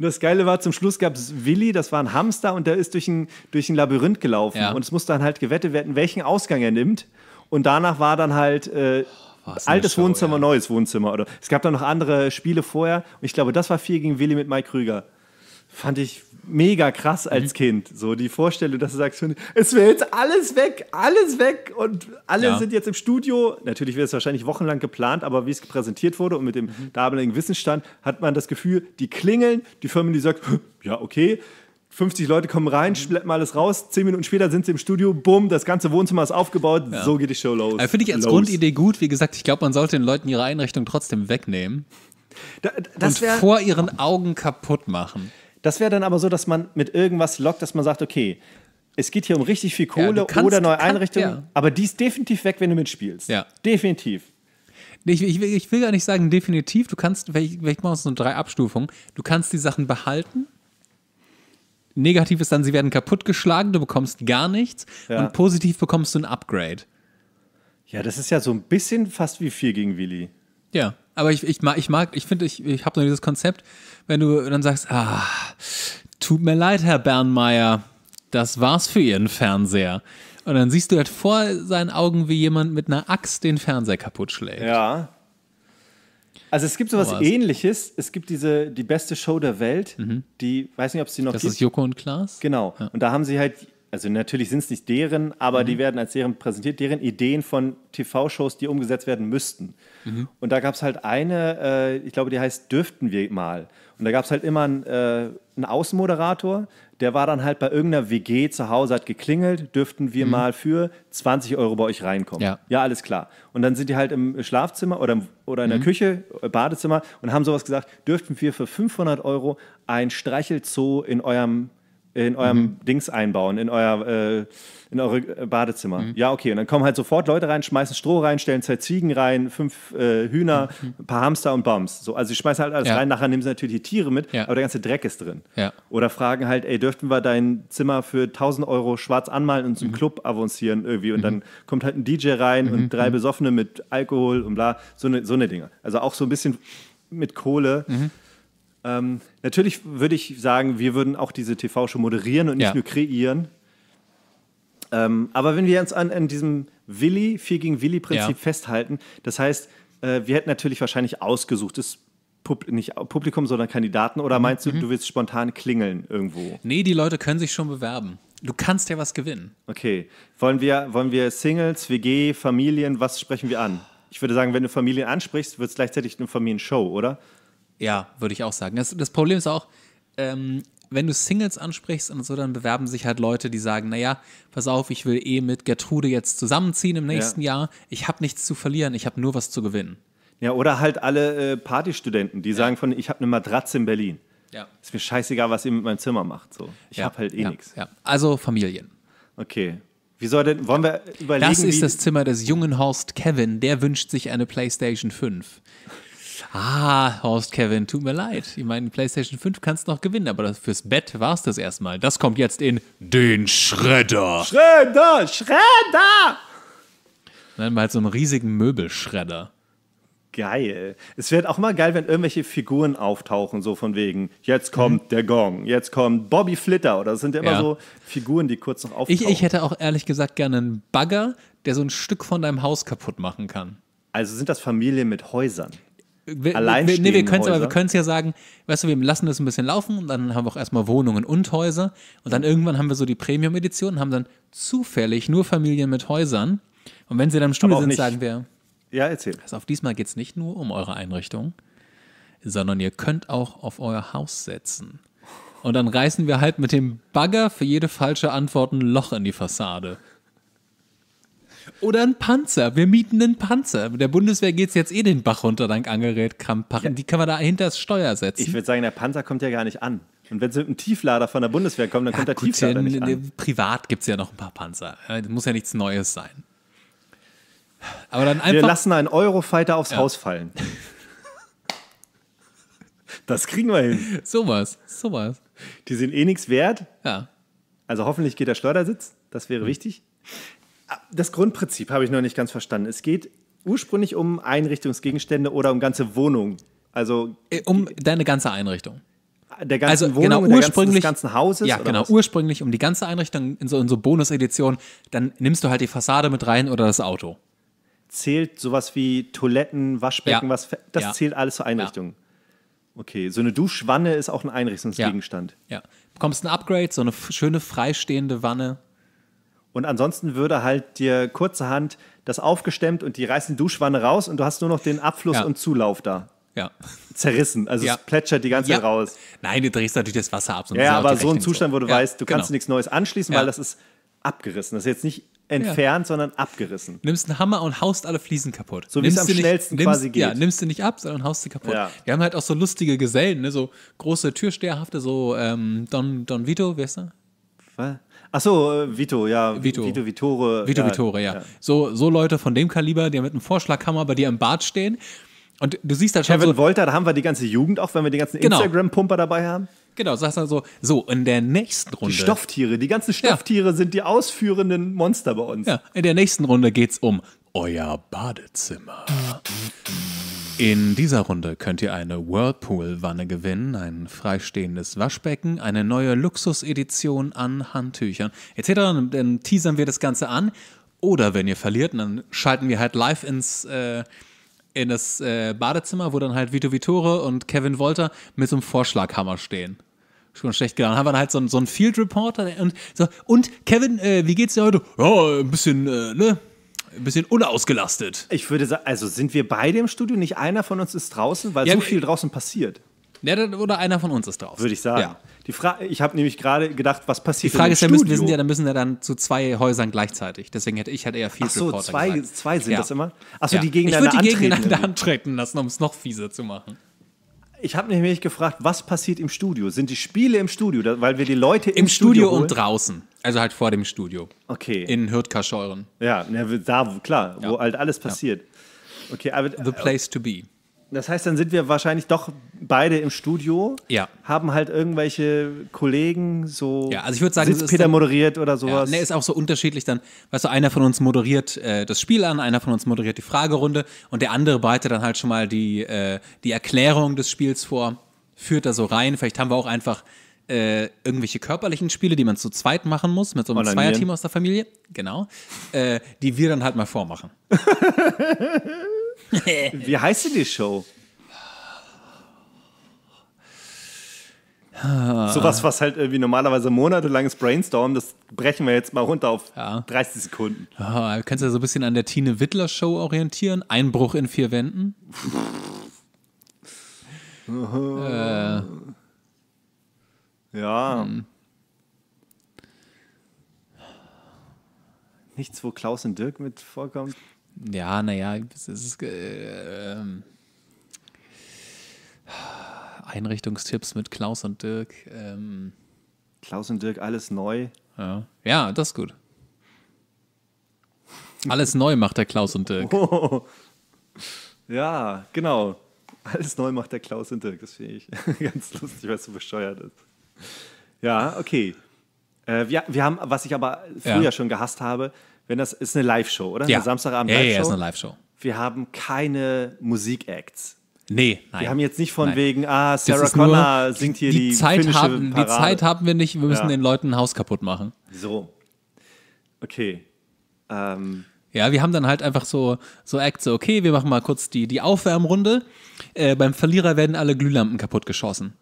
Und das Geile war, zum Schluss gab es Willi, das war ein Hamster und der ist durch ein, durch ein Labyrinth gelaufen. Ja. Und es musste dann halt gewettet werden, welchen Ausgang er nimmt. Und danach war dann halt. Äh, oh, altes Show, Wohnzimmer, ja. neues Wohnzimmer. Oder es gab dann noch andere Spiele vorher. Und ich glaube, das war viel gegen Willi mit Mike Krüger. Fand ich, mega krass als mhm. Kind. So die Vorstellung, dass du sagst, es wäre jetzt alles weg, alles weg und alle ja. sind jetzt im Studio. Natürlich wäre es wahrscheinlich wochenlang geplant, aber wie es präsentiert wurde und mit dem mhm. damaligen Wissensstand hat man das Gefühl, die klingeln, die Firma, die sagt, ja, okay. 50 Leute kommen rein, mhm. schleppen alles raus, 10 Minuten später sind sie im Studio, bumm, das ganze Wohnzimmer ist aufgebaut, ja. so geht die Show los. Finde ich als los. Grundidee gut. Wie gesagt, ich glaube, man sollte den Leuten ihre Einrichtung trotzdem wegnehmen. Da, und vor ihren Augen kaputt machen. Das wäre dann aber so, dass man mit irgendwas lockt, dass man sagt, okay, es geht hier um richtig viel Kohle ja, kannst, oder neue kann, Einrichtungen, ja. aber die ist definitiv weg, wenn du mitspielst. Ja. Definitiv. Ich, ich, ich, will gar nicht sagen definitiv, du kannst, vielleicht, machen wir uns nur drei Abstufungen, du kannst die Sachen behalten. Negativ ist dann, sie werden kaputtgeschlagen, du bekommst gar nichts. Ja. Und positiv bekommst du ein Upgrade. Ja, das ist ja so ein bisschen fast wie 4 gegen Willi. Ja aber ich, ich mag, ich mag, ich finde, ich, ich habe nur dieses Konzept, wenn du dann sagst, ah, tut mir leid, Herr Bernmeier, das war's für Ihren Fernseher. Und dann siehst du halt vor seinen Augen, wie jemand mit einer Axt den Fernseher kaputt schlägt. Ja. Also es gibt sowas oh, ähnliches. Es gibt diese, die beste Show der Welt, mhm. die, weiß nicht, ob sie noch das gibt. Das ist Joko und Klaas? Genau. Ja. Und da haben sie halt also natürlich sind es nicht deren, aber mhm. die werden als deren präsentiert, deren Ideen von TV-Shows, die umgesetzt werden müssten. Mhm. Und da gab es halt eine, äh, ich glaube, die heißt Dürften wir mal. Und da gab es halt immer einen, äh, einen, Außenmoderator, der war dann halt bei irgendeiner WG zu Hause, hat geklingelt, dürften wir mhm. mal für 20 Euro bei euch reinkommen. Ja. ja. alles klar. Und dann sind die halt im Schlafzimmer oder, oder in der mhm. Küche, äh, Badezimmer und haben sowas gesagt, dürften wir für 500 Euro ein Streichelzoo in eurem in eurem mhm. Dings einbauen, in euer äh, in eure äh, Badezimmer. Mhm. Ja, okay. Und dann kommen halt sofort Leute rein, schmeißen Stroh rein, stellen zwei Ziegen rein, fünf äh, Hühner, mhm. ein paar Hamster und Bums. So, also ich schmeißen halt alles ja. rein, nachher nehmen sie natürlich die Tiere mit, ja. aber der ganze Dreck ist drin. Ja. Oder fragen halt, ey, dürften wir dein Zimmer für 1000 Euro schwarz anmalen und zum mhm. Club avancieren irgendwie und dann mhm. kommt halt ein DJ rein und drei Besoffene mit Alkohol und bla, so eine so ne Dinge. Also auch so ein bisschen mit Kohle. Ähm, natürlich würde ich sagen, wir würden auch diese TV-Show moderieren und nicht ja. nur kreieren. Ähm, aber wenn wir uns an, an diesem Willi, Vier gegen Willi-Prinzip ja. festhalten, das heißt, äh, wir hätten natürlich wahrscheinlich ausgesuchtes, Pub nicht Publikum, sondern Kandidaten, oder mhm, meinst mhm. du, du willst spontan klingeln irgendwo? Nee, die Leute können sich schon bewerben. Du kannst ja was gewinnen. Okay. Wollen wir, wollen wir Singles, WG, Familien, was sprechen wir an? Ich würde sagen, wenn du Familien ansprichst, wird es gleichzeitig eine Familienshow, oder? Ja, würde ich auch sagen. Das, das Problem ist auch, ähm, wenn du Singles ansprichst und so, dann bewerben sich halt Leute, die sagen, naja, pass auf, ich will eh mit Gertrude jetzt zusammenziehen im nächsten ja. Jahr. Ich habe nichts zu verlieren, ich habe nur was zu gewinnen. Ja, oder halt alle äh, Partystudenten, die ja. sagen von, ich habe eine Matratze in Berlin. Ja. Ist mir scheißegal, was ihr mit meinem Zimmer macht. So. Ich ja. habe halt eh nichts. Ja. Also Familien. Okay. Wie soll denn, wollen wir überlegen? Das ist das Zimmer des jungen Horst Kevin, der wünscht sich eine PlayStation 5. Ah, Horst Kevin, tut mir leid. Ich meine, PlayStation 5 kannst du noch gewinnen, aber fürs Bett war es das erstmal. Das kommt jetzt in den Schredder. Schredder, Schredder! Nein, mal halt so einen riesigen Möbelschredder. Geil. Es wäre auch mal geil, wenn irgendwelche Figuren auftauchen, so von wegen, jetzt mhm. kommt der Gong, jetzt kommt Bobby Flitter oder das sind ja immer ja. so Figuren, die kurz noch auftauchen. Ich, ich hätte auch ehrlich gesagt gerne einen Bagger, der so ein Stück von deinem Haus kaputt machen kann. Also sind das Familien mit Häusern? wir, Alleinstehen wir, nee, wir können es aber, wir können es ja sagen, weißt du, wir lassen das ein bisschen laufen und dann haben wir auch erstmal Wohnungen und Häuser und dann irgendwann haben wir so die Premium-Edition und haben dann zufällig nur Familien mit Häusern. Und wenn sie dann im Studio sind, nicht. sagen wir. Ja, erzähl. Also auf diesmal geht es nicht nur um eure Einrichtung, sondern ihr könnt auch auf euer Haus setzen. Und dann reißen wir halt mit dem Bagger für jede falsche Antwort ein Loch in die Fassade. Oder ein Panzer. Wir mieten einen Panzer. Mit der Bundeswehr geht es jetzt eh den Bach runter dank Angerätkrampach. Ja. Die kann man da hinter das Steuer setzen. Ich würde sagen, der Panzer kommt ja gar nicht an. Und wenn sie mit einem Tieflader von der Bundeswehr kommen, dann ja, kommt der gut, Tieflader ja, nicht an. Äh, privat gibt es ja noch ein paar Panzer. Das muss ja nichts Neues sein. Aber dann einfach Wir lassen einen Eurofighter aufs ja. Haus fallen. Das kriegen wir hin. Sowas, sowas. Die sind eh nichts wert. Ja. Also hoffentlich geht der Schleudersitz. Das wäre mhm. wichtig das Grundprinzip habe ich noch nicht ganz verstanden. Es geht ursprünglich um Einrichtungsgegenstände oder um ganze Wohnungen. Also äh, um deine ganze Einrichtung. Der ganzen also, Wohnung, genau, ursprünglich, ganzen, des ganzen Hauses? Ja, genau. Was? Ursprünglich um die ganze Einrichtung in so, in so Bonus-Edition. Dann nimmst du halt die Fassade mit rein oder das Auto. Zählt sowas wie Toiletten, Waschbecken, ja. was? Das ja. zählt alles zur Einrichtung. Ja. Okay, so eine Duschwanne ist auch ein Einrichtungsgegenstand. Ja. ja. Bekommst ein Upgrade, so eine schöne freistehende Wanne und ansonsten würde halt dir kurzerhand das aufgestemmt und die reißen Duschwanne raus und du hast nur noch den Abfluss ja. und Zulauf da. Ja. Zerrissen. Also ja. es plätschert die ganze ja. Zeit raus. Nein, du drehst natürlich das Wasser ab. ja, aber so ein Zustand, wo du weißt, du genau. kannst nichts Neues anschließen, weil das ist abgerissen. Das ist jetzt nicht entfernt, sondern abgerissen. Nimmst einen Hammer und haust alle Fliesen kaputt. So wie nimmst es am nicht, schnellsten nimmst, quasi geht. Ja, nimmst du nicht ab, sondern haust sie kaputt. Wir haben halt auch so lustige Gesellen, ne? so große Türsteherhafte, so ähm, Don, Don Vito, weißt du? Was? Ach so, äh, Vito, ja. Vito, Vito Vitore. Vito ja, Vitore, ja. ja. So, so Leute von dem Kaliber, die mit einem Vorschlaghammer bei dir im Bad stehen. Und du siehst da halt schon Kevin so, Wolter, da haben wir die ganze Jugend auch, wenn wir die ganzen genau. Instagram-Pumper dabei haben. Genau, sagst dann so, so, in der nächsten Runde. Die Stofftiere, die ganzen Stofftiere ja. sind die ausführenden Monster bei uns. Ja, in der nächsten Runde geht's um euer Badezimmer. In dieser Runde könnt ihr eine Whirlpool-Wanne gewinnen, ein freistehendes Waschbecken, eine neue Luxusedition an Handtüchern etc. Dann teasern wir das Ganze an. Oder wenn ihr verliert, dann schalten wir halt live ins, äh, in das äh, Badezimmer, wo dann halt Vito Vitore und Kevin Wolter mit so einem Vorschlaghammer stehen. Schon schlecht gedacht. Dann haben wir dann halt so einen, so einen Field Reporter und so, und Kevin, äh, wie geht's dir heute? Ja, ein bisschen, äh, ne? ein bisschen unausgelastet. Ich würde sagen, also sind wir beide im Studio, nicht einer von uns ist draußen, weil ja, so viel draußen passiert. Ja, oder einer von uns ist draußen. Würde ich sagen. Ja. Die ich habe nämlich gerade gedacht, was passiert Die Frage ist, ja, müssen, wir sind ja, dann müssen ja dann zu zwei Häusern gleichzeitig. Deswegen hätte ich halt eher viel Ach so, Reporter zwei, gesagt. zwei sind ja. das immer? Achso, ja. die gegeneinander ich antreten. Ich würde die gegeneinander antreten lassen, um es noch fieser zu machen. Ich habe nämlich gefragt, was passiert im Studio? Sind die Spiele im Studio? weil wir die Leute im, Im Studio, Studio und draußen. Also halt vor dem Studio. Okay. In Hürtkascheuren. Ja, da, klar, ja. wo halt alles passiert. Ja. Okay, aber. The äh, place to be. Das heißt, dann sind wir wahrscheinlich doch beide im Studio. Ja. Haben halt irgendwelche Kollegen so. Ja, also ich würde sagen, Sitz Peter dann, moderiert oder sowas. Ja, ne, ist auch so unterschiedlich dann. Weißt du, einer von uns moderiert äh, das Spiel an, einer von uns moderiert die Fragerunde und der andere bereitet dann halt schon mal die, äh, die Erklärung des Spiels vor, führt da so rein. Vielleicht haben wir auch einfach äh, irgendwelche körperlichen Spiele, die man zu zweit machen muss, mit so einem Zweierteam aus der Familie, genau, äh, die wir dann halt mal vormachen. Wie heißt denn die Show? Sowas, was halt irgendwie normalerweise monatelanges Brainstorm, das brechen wir jetzt mal runter auf ja. 30 Sekunden. Oh, du kannst ja so ein bisschen an der Tine Wittler Show orientieren. Einbruch in vier Wänden. äh. Ja. Hm. Nichts, wo Klaus und Dirk mit vorkommt ja, naja, es ist. Äh, ähm, Einrichtungstipps mit Klaus und Dirk. Ähm. Klaus und Dirk, alles neu. Ja, ja das ist gut. Alles neu macht der Klaus und Dirk. Oh. Ja, genau. Alles neu macht der Klaus und Dirk. Das finde ich ganz lustig, weil es so bescheuert ist. Ja, okay. Äh, wir, wir haben, was ich aber früher ja. schon gehasst habe, wenn das ist eine Live-Show, oder? Ja. Eine Samstagabend Live-Show. Ja, ja, ist eine Live-Show. Wir haben keine Musik-Acts. Nee, nein. Wir haben jetzt nicht von nein. wegen, ah, Sarah Connor singt hier die, die Zeit haben, Parade. Die Zeit haben wir nicht, wir müssen ja. den Leuten ein Haus kaputt machen. So. Okay. Ähm. Ja, wir haben dann halt einfach so, so Acts, okay, wir machen mal kurz die, die Aufwärmrunde. Äh, beim Verlierer werden alle Glühlampen kaputtgeschossen.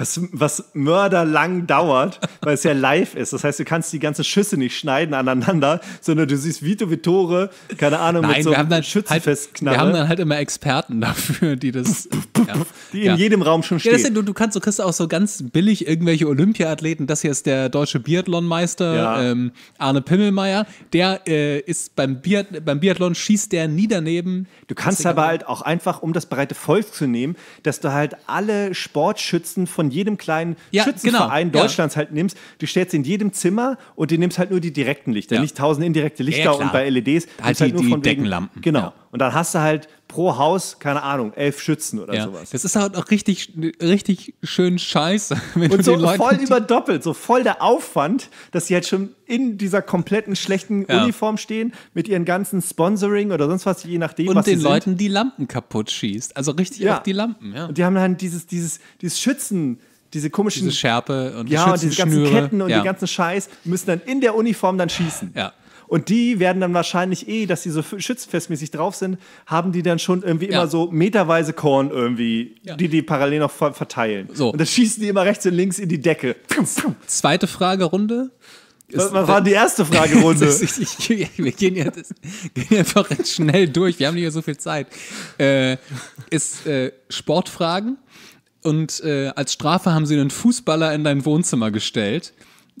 was, was mörderlang dauert, weil es ja live ist. Das heißt, du kannst die ganzen Schüsse nicht schneiden aneinander, sondern du siehst Vito Vittore, keine Ahnung, Nein, mit so einem Schützenfestknaller. Halt, wir haben dann halt immer Experten dafür, die das. ja. Die in ja. jedem Raum schon stehen. Ja, ja, du, du, kannst, du kriegst auch so ganz billig irgendwelche Olympiaathleten. Das hier ist der deutsche Biathlonmeister ähm, Arne Pimmelmeier. Der äh, ist beim, Biath beim Biathlon schießt der nie daneben. Du kannst aber halt auch einfach, um das breite Volk zu nehmen, dass du halt alle Sportschützen von jedem kleinen ja, Schützenverein genau. Deutschlands ja. halt nimmst. Du stellst in jedem Zimmer und du nimmst halt nur die direkten Lichter, ja. nicht tausend indirekte Lichter und bei LEDs halt die, halt nur die von Deckenlampen. Wegen, genau. Und dann hast du halt pro Haus, keine Ahnung, elf Schützen oder ja. sowas. Das ist halt auch richtig, richtig schön scheiße. und so voll überdoppelt, so voll der Aufwand, dass sie halt schon in dieser kompletten schlechten ja. Uniform stehen, mit ihren ganzen Sponsoring oder sonst was, je nachdem, und was den Leuten die Lampen kaputt schießt. Also richtig ja. auch die Lampen, ja. Und die haben dann dieses, dieses, dieses Schützen, diese komischen. Diese Schärpe und die und diese ganzen Ketten und ja. den ganzen Scheiß müssen dann in der Uniform dann schießen. Ja. Und die werden dann wahrscheinlich eh, dass sie so schützenfestmäßig drauf sind, haben die dann schon irgendwie ja. immer so meterweise Korn irgendwie, ja. die die parallel noch verteilen. So. Und dann schießen die immer rechts und links in die Decke. Zweite Fragerunde. Was war die erste Fragerunde? wir gehen jetzt, gehen einfach schnell durch. Wir haben nicht mehr so viel Zeit. Äh, ist äh, Sportfragen und äh, als Strafe haben sie einen Fußballer in dein Wohnzimmer gestellt.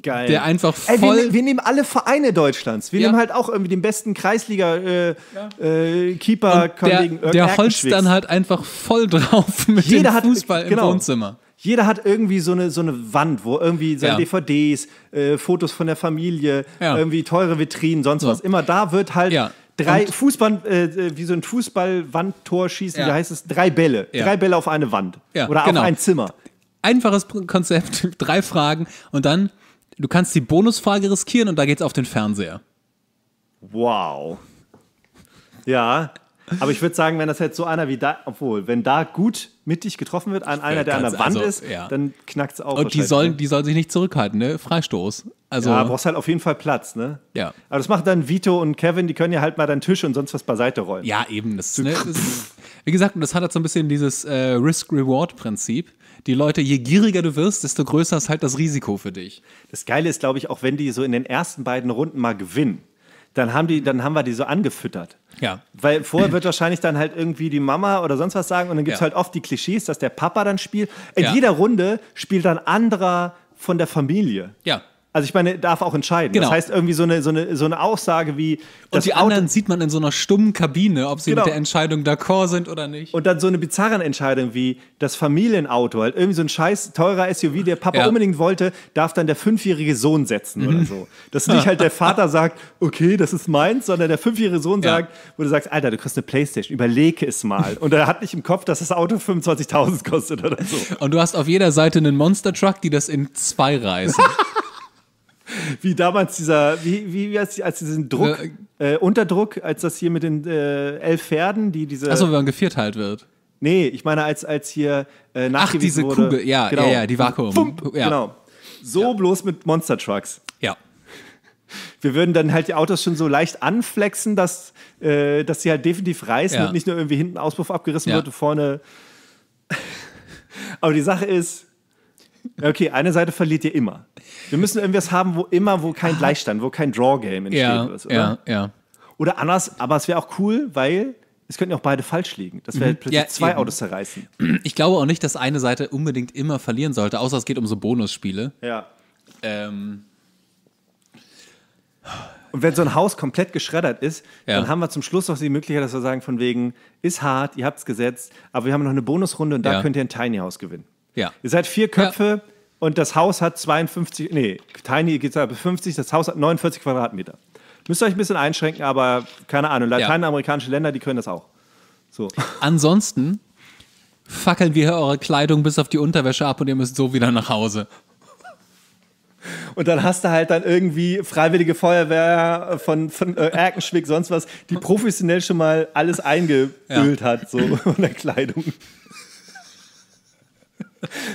Geil. Der einfach voll. Ey, wir, ne-, wir, nehmen alle Vereine Deutschlands. Wir ja. nehmen halt auch irgendwie den besten Kreisliga-Keeper. Äh, ja. Äh, der, der holst dann halt einfach voll drauf mit Jeder dem Fußball genau. im Wohnzimmer jeder hat irgendwie so eine, so eine Wand, wo irgendwie seine ja. DVDs, äh, Fotos von der Familie, ja. irgendwie teure Vitrinen, sonst so. was. Immer da wird halt ja. drei Fußball, äh, äh, wie so ein Fußballwandtor schießen, da heißt es drei Bälle. Drei Bälle auf eine Wand. Oder genau. auf ein Zimmer. Einfaches Konzept, drei Fragen und dann, du kannst die Bonusfrage riskieren und da geht's auf den Fernseher. Wow. Ja, aber ich würde sagen, wenn das jetzt so einer wie da, obwohl, wenn da gut mittig getroffen wird, an einer, der an der Wand also, ist, ja. dann knackt es auch. Und die sollen, die sollen sich nicht zurückhalten, ne? Freistoß. Also, ja, brauchst halt auf jeden Fall Platz, ne? Ja. Aber das machen dann Vito und Kevin, die können ja halt mal deinen Tisch und sonst was beiseite rollen. Ja, eben. Das, ne, das wie gesagt, das hat halt so ein bisschen dieses äh, Risk-Reward-Prinzip die Leute, je gieriger du wirst, desto größer ist halt das Risiko für dich. Das Geile ist, glaube ich, auch wenn die so in den ersten beiden Runden mal gewinnen, dann haben, die, dann haben wir die so angefüttert. Ja. Weil vorher wird wahrscheinlich dann halt irgendwie die Mama oder sonst was sagen und dann gibt es ja. halt oft die Klischees, dass der Papa dann spielt. In ja. jeder Runde spielt dann anderer von der Familie. Ja. Also ich meine, darf auch entscheiden. Genau. Das heißt irgendwie so eine, so eine, so eine Aussage wie. Und die Auto anderen sieht man in so einer stummen Kabine, ob sie genau. mit der Entscheidung d'accord sind oder nicht. Und dann so eine bizarre Entscheidung wie das Familienauto, halt irgendwie so ein scheiß teurer SUV, der Papa ja. unbedingt wollte, darf dann der fünfjährige Sohn setzen mhm. oder so. Dass nicht halt der Vater sagt, okay, das ist meins, sondern der fünfjährige Sohn ja. sagt, wo du sagst, Alter, du kriegst eine Playstation, überlege es mal. Und er hat nicht im Kopf, dass das Auto 25.000 kostet oder so. Und du hast auf jeder Seite einen Monster Truck, die das in zwei reißen. wie damals dieser, wie, wie, wie als, als diesen Druck, äh, äh, Unterdruck, als das hier mit den äh, elf Pferden, die diese. Achso, wenn man gevierteilt halt wird. Nee, ich meine, als, als hier äh, Ach, diese wurde, Kugel, ja, genau, ja, ja, die Vakuum. Pump, ja. Genau. So ja. bloß mit Monster Trucks. Ja. Wir würden dann halt die Autos schon so leicht anflexen, dass, äh, dass sie halt definitiv reißen ja. und nicht nur irgendwie hinten Auspuff abgerissen wird und vorne. Aber die Sache ist, Okay, eine Seite verliert ihr immer. Wir müssen irgendwas haben, wo immer, wo kein ah. Gleichstand, wo kein Draw-Game entsteht. Ja, ist, oder? ja, ja. Oder anders, aber es wäre auch cool, weil es könnten ja auch beide falsch liegen. Das wäre mhm. halt plötzlich ja, zwei eben. Autos zerreißen. Ich glaube auch nicht, dass eine Seite unbedingt immer verlieren sollte, außer es geht um so Bonusspiele. Ja. Ähm. Und wenn so ein Haus komplett geschreddert ist, ja. dann haben wir zum Schluss noch die Möglichkeit, dass wir sagen, von wegen, ist hart, ihr habt es gesetzt, aber wir haben noch eine Bonusrunde und da ja. könnt ihr ein Tiny House gewinnen. Ja. Ihr seid vier Köpfe ja. und das Haus hat 52, nee, Tiny geht bis 50, das Haus hat 49 Quadratmeter. Müsst ihr euch ein bisschen einschränken, aber keine Ahnung, lateinamerikanische ja. Länder, die können das auch. So. Ansonsten fackeln wir eure Kleidung bis auf die Unterwäsche ab und ihr müsst so wieder nach Hause. Und dann hast du halt dann irgendwie Freiwillige Feuerwehr von, von äh, Erkenschwick, sonst was, die professionell schon mal alles eingeölt ja. hat, so von der Kleidung.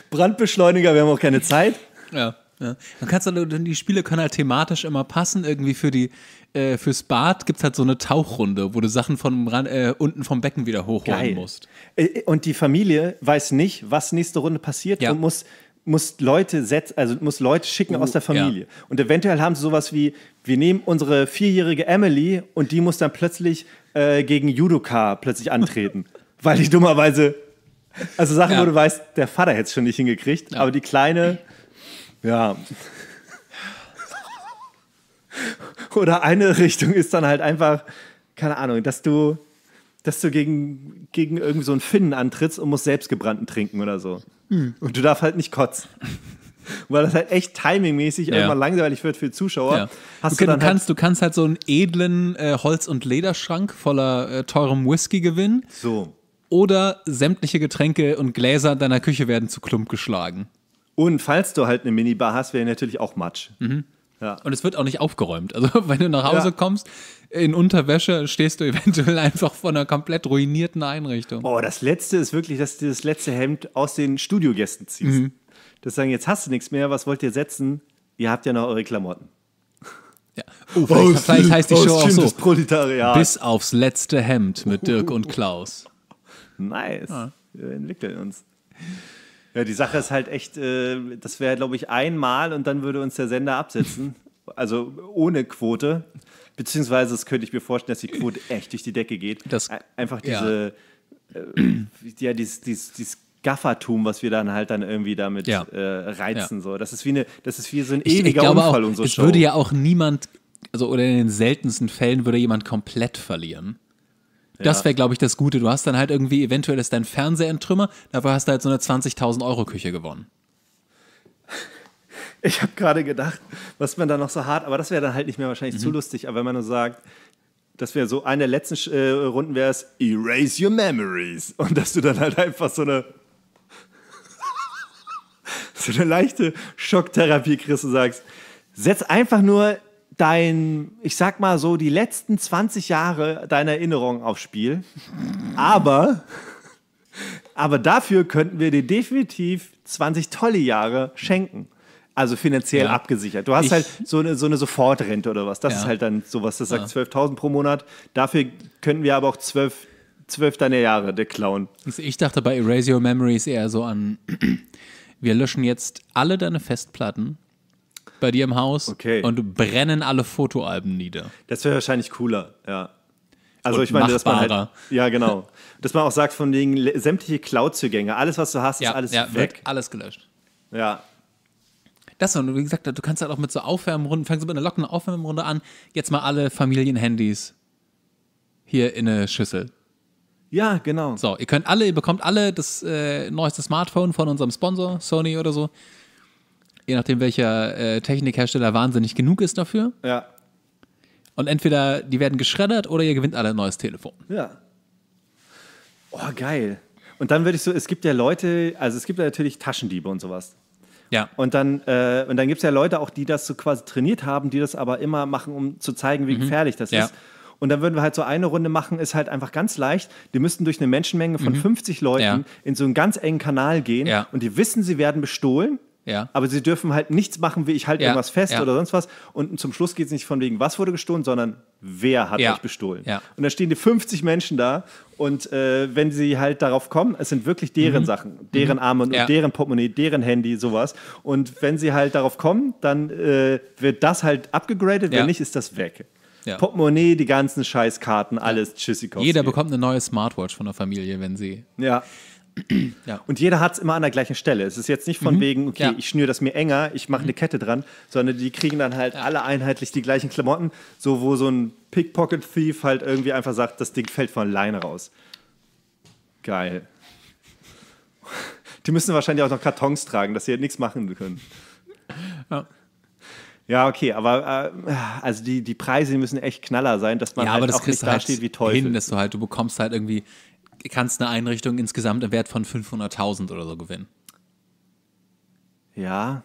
Brandbeschleuniger, wir haben auch keine Zeit. Ja. Ja. Dann kannst du, die Spiele können halt thematisch immer passen. Irgendwie für die, äh, fürs Bad gibt es halt so eine Tauchrunde, wo du Sachen von äh, unten vom Becken wieder hochholen Geil. musst. Äh, äh, und die Familie weiß nicht, was nächste Runde passiert ja. und muss, muss Leute setz, also muss Leute schicken uh, aus der Familie. Ja. Und eventuell haben sie sowas wie: Wir nehmen unsere vierjährige Emily und die muss dann plötzlich äh, gegen Judoka plötzlich antreten, weil die dummerweise also Sachen, ja. wo du weißt, der Vater hätte es schon nicht hingekriegt, ja. aber die Kleine, ja. Oder eine Richtung ist dann halt einfach, keine Ahnung, dass du, dass du gegen, gegen irgendwie so einen Finnen antrittst und musst selbstgebrannten trinken oder so. Mhm. Und du darfst halt nicht kotzen. Weil das halt echt timingmäßig ja. irgendwann langweilig wird für Zuschauer. Ja. Hast du, du, du halt kannst, halt du kannst halt so einen edlen äh, Holz- und Lederschrank voller äh, teurem Whisky gewinnen. So oder sämtliche Getränke und Gläser deiner Küche werden zu Klump geschlagen. Und falls du halt eine Minibar hast, wäre natürlich auch Matsch. Mhm. Ja. Und es wird auch nicht aufgeräumt. Also wenn du nach Hause ja. kommst, in Unterwäsche stehst du eventuell einfach vor einer komplett ruinierten Einrichtung. Boah, das Letzte ist wirklich, dass du das letzte Hemd aus den Studiogästen ziehst. Mhm. Das sagen, jetzt hast du nichts mehr, was wollt ihr setzen? Ihr habt ja noch eure Klamotten. Ja. Oh, vielleicht, vielleicht heißt die Show auch so. Proletariat. Bis aufs letzte Hemd mit Dirk und Klaus. Nice. Ja. Ah. Wir entwickeln uns. Ja, die Sache ist halt echt, äh, das wäre, glaube ich, einmal und dann würde uns der Sender absetzen. Also ohne Quote. Beziehungsweise, das könnte ich mir vorstellen, dass die Quote echt durch die Decke geht. Das, Einfach diese, ja, äh, ja dieses, dieses, dieses Gaffertum, was wir dann halt dann irgendwie damit ja. äh, reizen. Ja. So. Das, ist wie eine, das ist wie so ein ich, ewiger ich Unfall auch, und so. Es Show. würde ja auch niemand, also oder in den seltensten Fällen würde jemand komplett verlieren. Das wäre, glaube ich, das Gute. Du hast dann halt irgendwie, eventuell ist dein Fernseher in Trümmer, dafür hast du halt so eine 20.000 Euro Küche gewonnen. Ich habe gerade gedacht, was man da noch so hart, aber das wäre dann halt nicht mehr wahrscheinlich mhm. zu lustig, aber wenn man nur sagt, das wäre so eine der letzten äh, Runden wäre es Erase Your Memories und dass du dann halt einfach so eine so eine leichte Schocktherapie kriegst und sagst, setz einfach nur dein, ich sag mal so, die letzten 20 Jahre deiner Erinnerung aufs Spiel. Aber, aber dafür könnten wir dir definitiv 20 tolle Jahre schenken. Also finanziell ja. abgesichert. Du hast ich, halt so eine, so eine Sofortrente oder was. Das ja. ist halt dann sowas, das sagt ja. 12.000 pro Monat. Dafür könnten wir aber auch 12, 12 deiner Jahre der Clown. Ich dachte bei Erase Your Memories eher so an, wir löschen jetzt alle deine Festplatten bei dir im Haus okay. und brennen alle Fotoalben nieder. Das wäre wahrscheinlich cooler, ja. Also und ich meine, machbarer. dass man halt, ja genau, dass man auch sagt von wegen sämtliche Cloud-Zugänge, alles was du hast, ja, ist alles ja, weg, alles gelöscht. Ja. Das und wie gesagt, du kannst halt auch mit so Aufwärmrunden, fängst du mit einer lockeren Aufwärmrunde an, jetzt mal alle Familienhandys hier in eine Schüssel. Ja, genau. So, ihr könnt alle, ihr bekommt alle das äh, neueste Smartphone von unserem Sponsor, Sony oder so je nachdem welcher äh, Technikhersteller wahnsinnig genug ist dafür. Ja. Und entweder die werden geschreddert oder ihr gewinnt alle ein neues Telefon. Ja. Oh, geil. Und dann würde ich so, es gibt ja Leute, also es gibt ja natürlich Taschendiebe und sowas. Ja. Und dann, äh, dann gibt es ja Leute auch, die das so quasi trainiert haben, die das aber immer machen, um zu zeigen, wie mhm. gefährlich das ja. ist. Und dann würden wir halt so eine Runde machen, ist halt einfach ganz leicht. Die müssten durch eine Menschenmenge von mhm. 50 Leuten ja. in so einen ganz engen Kanal gehen ja. und die wissen, sie werden bestohlen. Ja. Aber sie dürfen halt nichts machen, wie ich halte ja. irgendwas fest ja. oder sonst was. Und zum Schluss geht es nicht von wegen, was wurde gestohlen, sondern wer hat mich bestohlen. Und da stehen die 50 Menschen da und äh, wenn sie halt darauf kommen, es sind wirklich deren mhm. Sachen, deren mhm. Arme, ja. deren Portemonnaie, deren Handy, sowas. Und wenn sie halt darauf kommen, dann äh, wird das halt abgegradet, wenn nicht, ist das weg. Ja. Portemonnaie, die ganzen Scheißkarten, alles, tschüssikowski. Jeder bekommt eine neue Smartwatch von der Familie, wenn sie... Ja. Ja. Und jeder hat es immer an der gleichen Stelle. Es ist jetzt nicht von mhm. wegen, okay, ja. ich schnüre das mir enger, ich mache mhm. eine Kette dran, sondern die kriegen dann halt ja. alle einheitlich die gleichen Klamotten, so wo so ein Pickpocket-Thief halt irgendwie einfach sagt, das Ding fällt von alleine raus. Geil. Die müssen wahrscheinlich auch noch Kartons tragen, dass sie halt nichts machen können. Ja. Ja, okay, aber äh, also die, die Preise die müssen echt knaller sein, dass man ja, halt aber das auch nicht halt dasteht halt wie Teufel. Hin, dass du halt, du bekommst halt irgendwie, kannst eine Einrichtung insgesamt im Wert von 500.000 oder so gewinnen. Ja,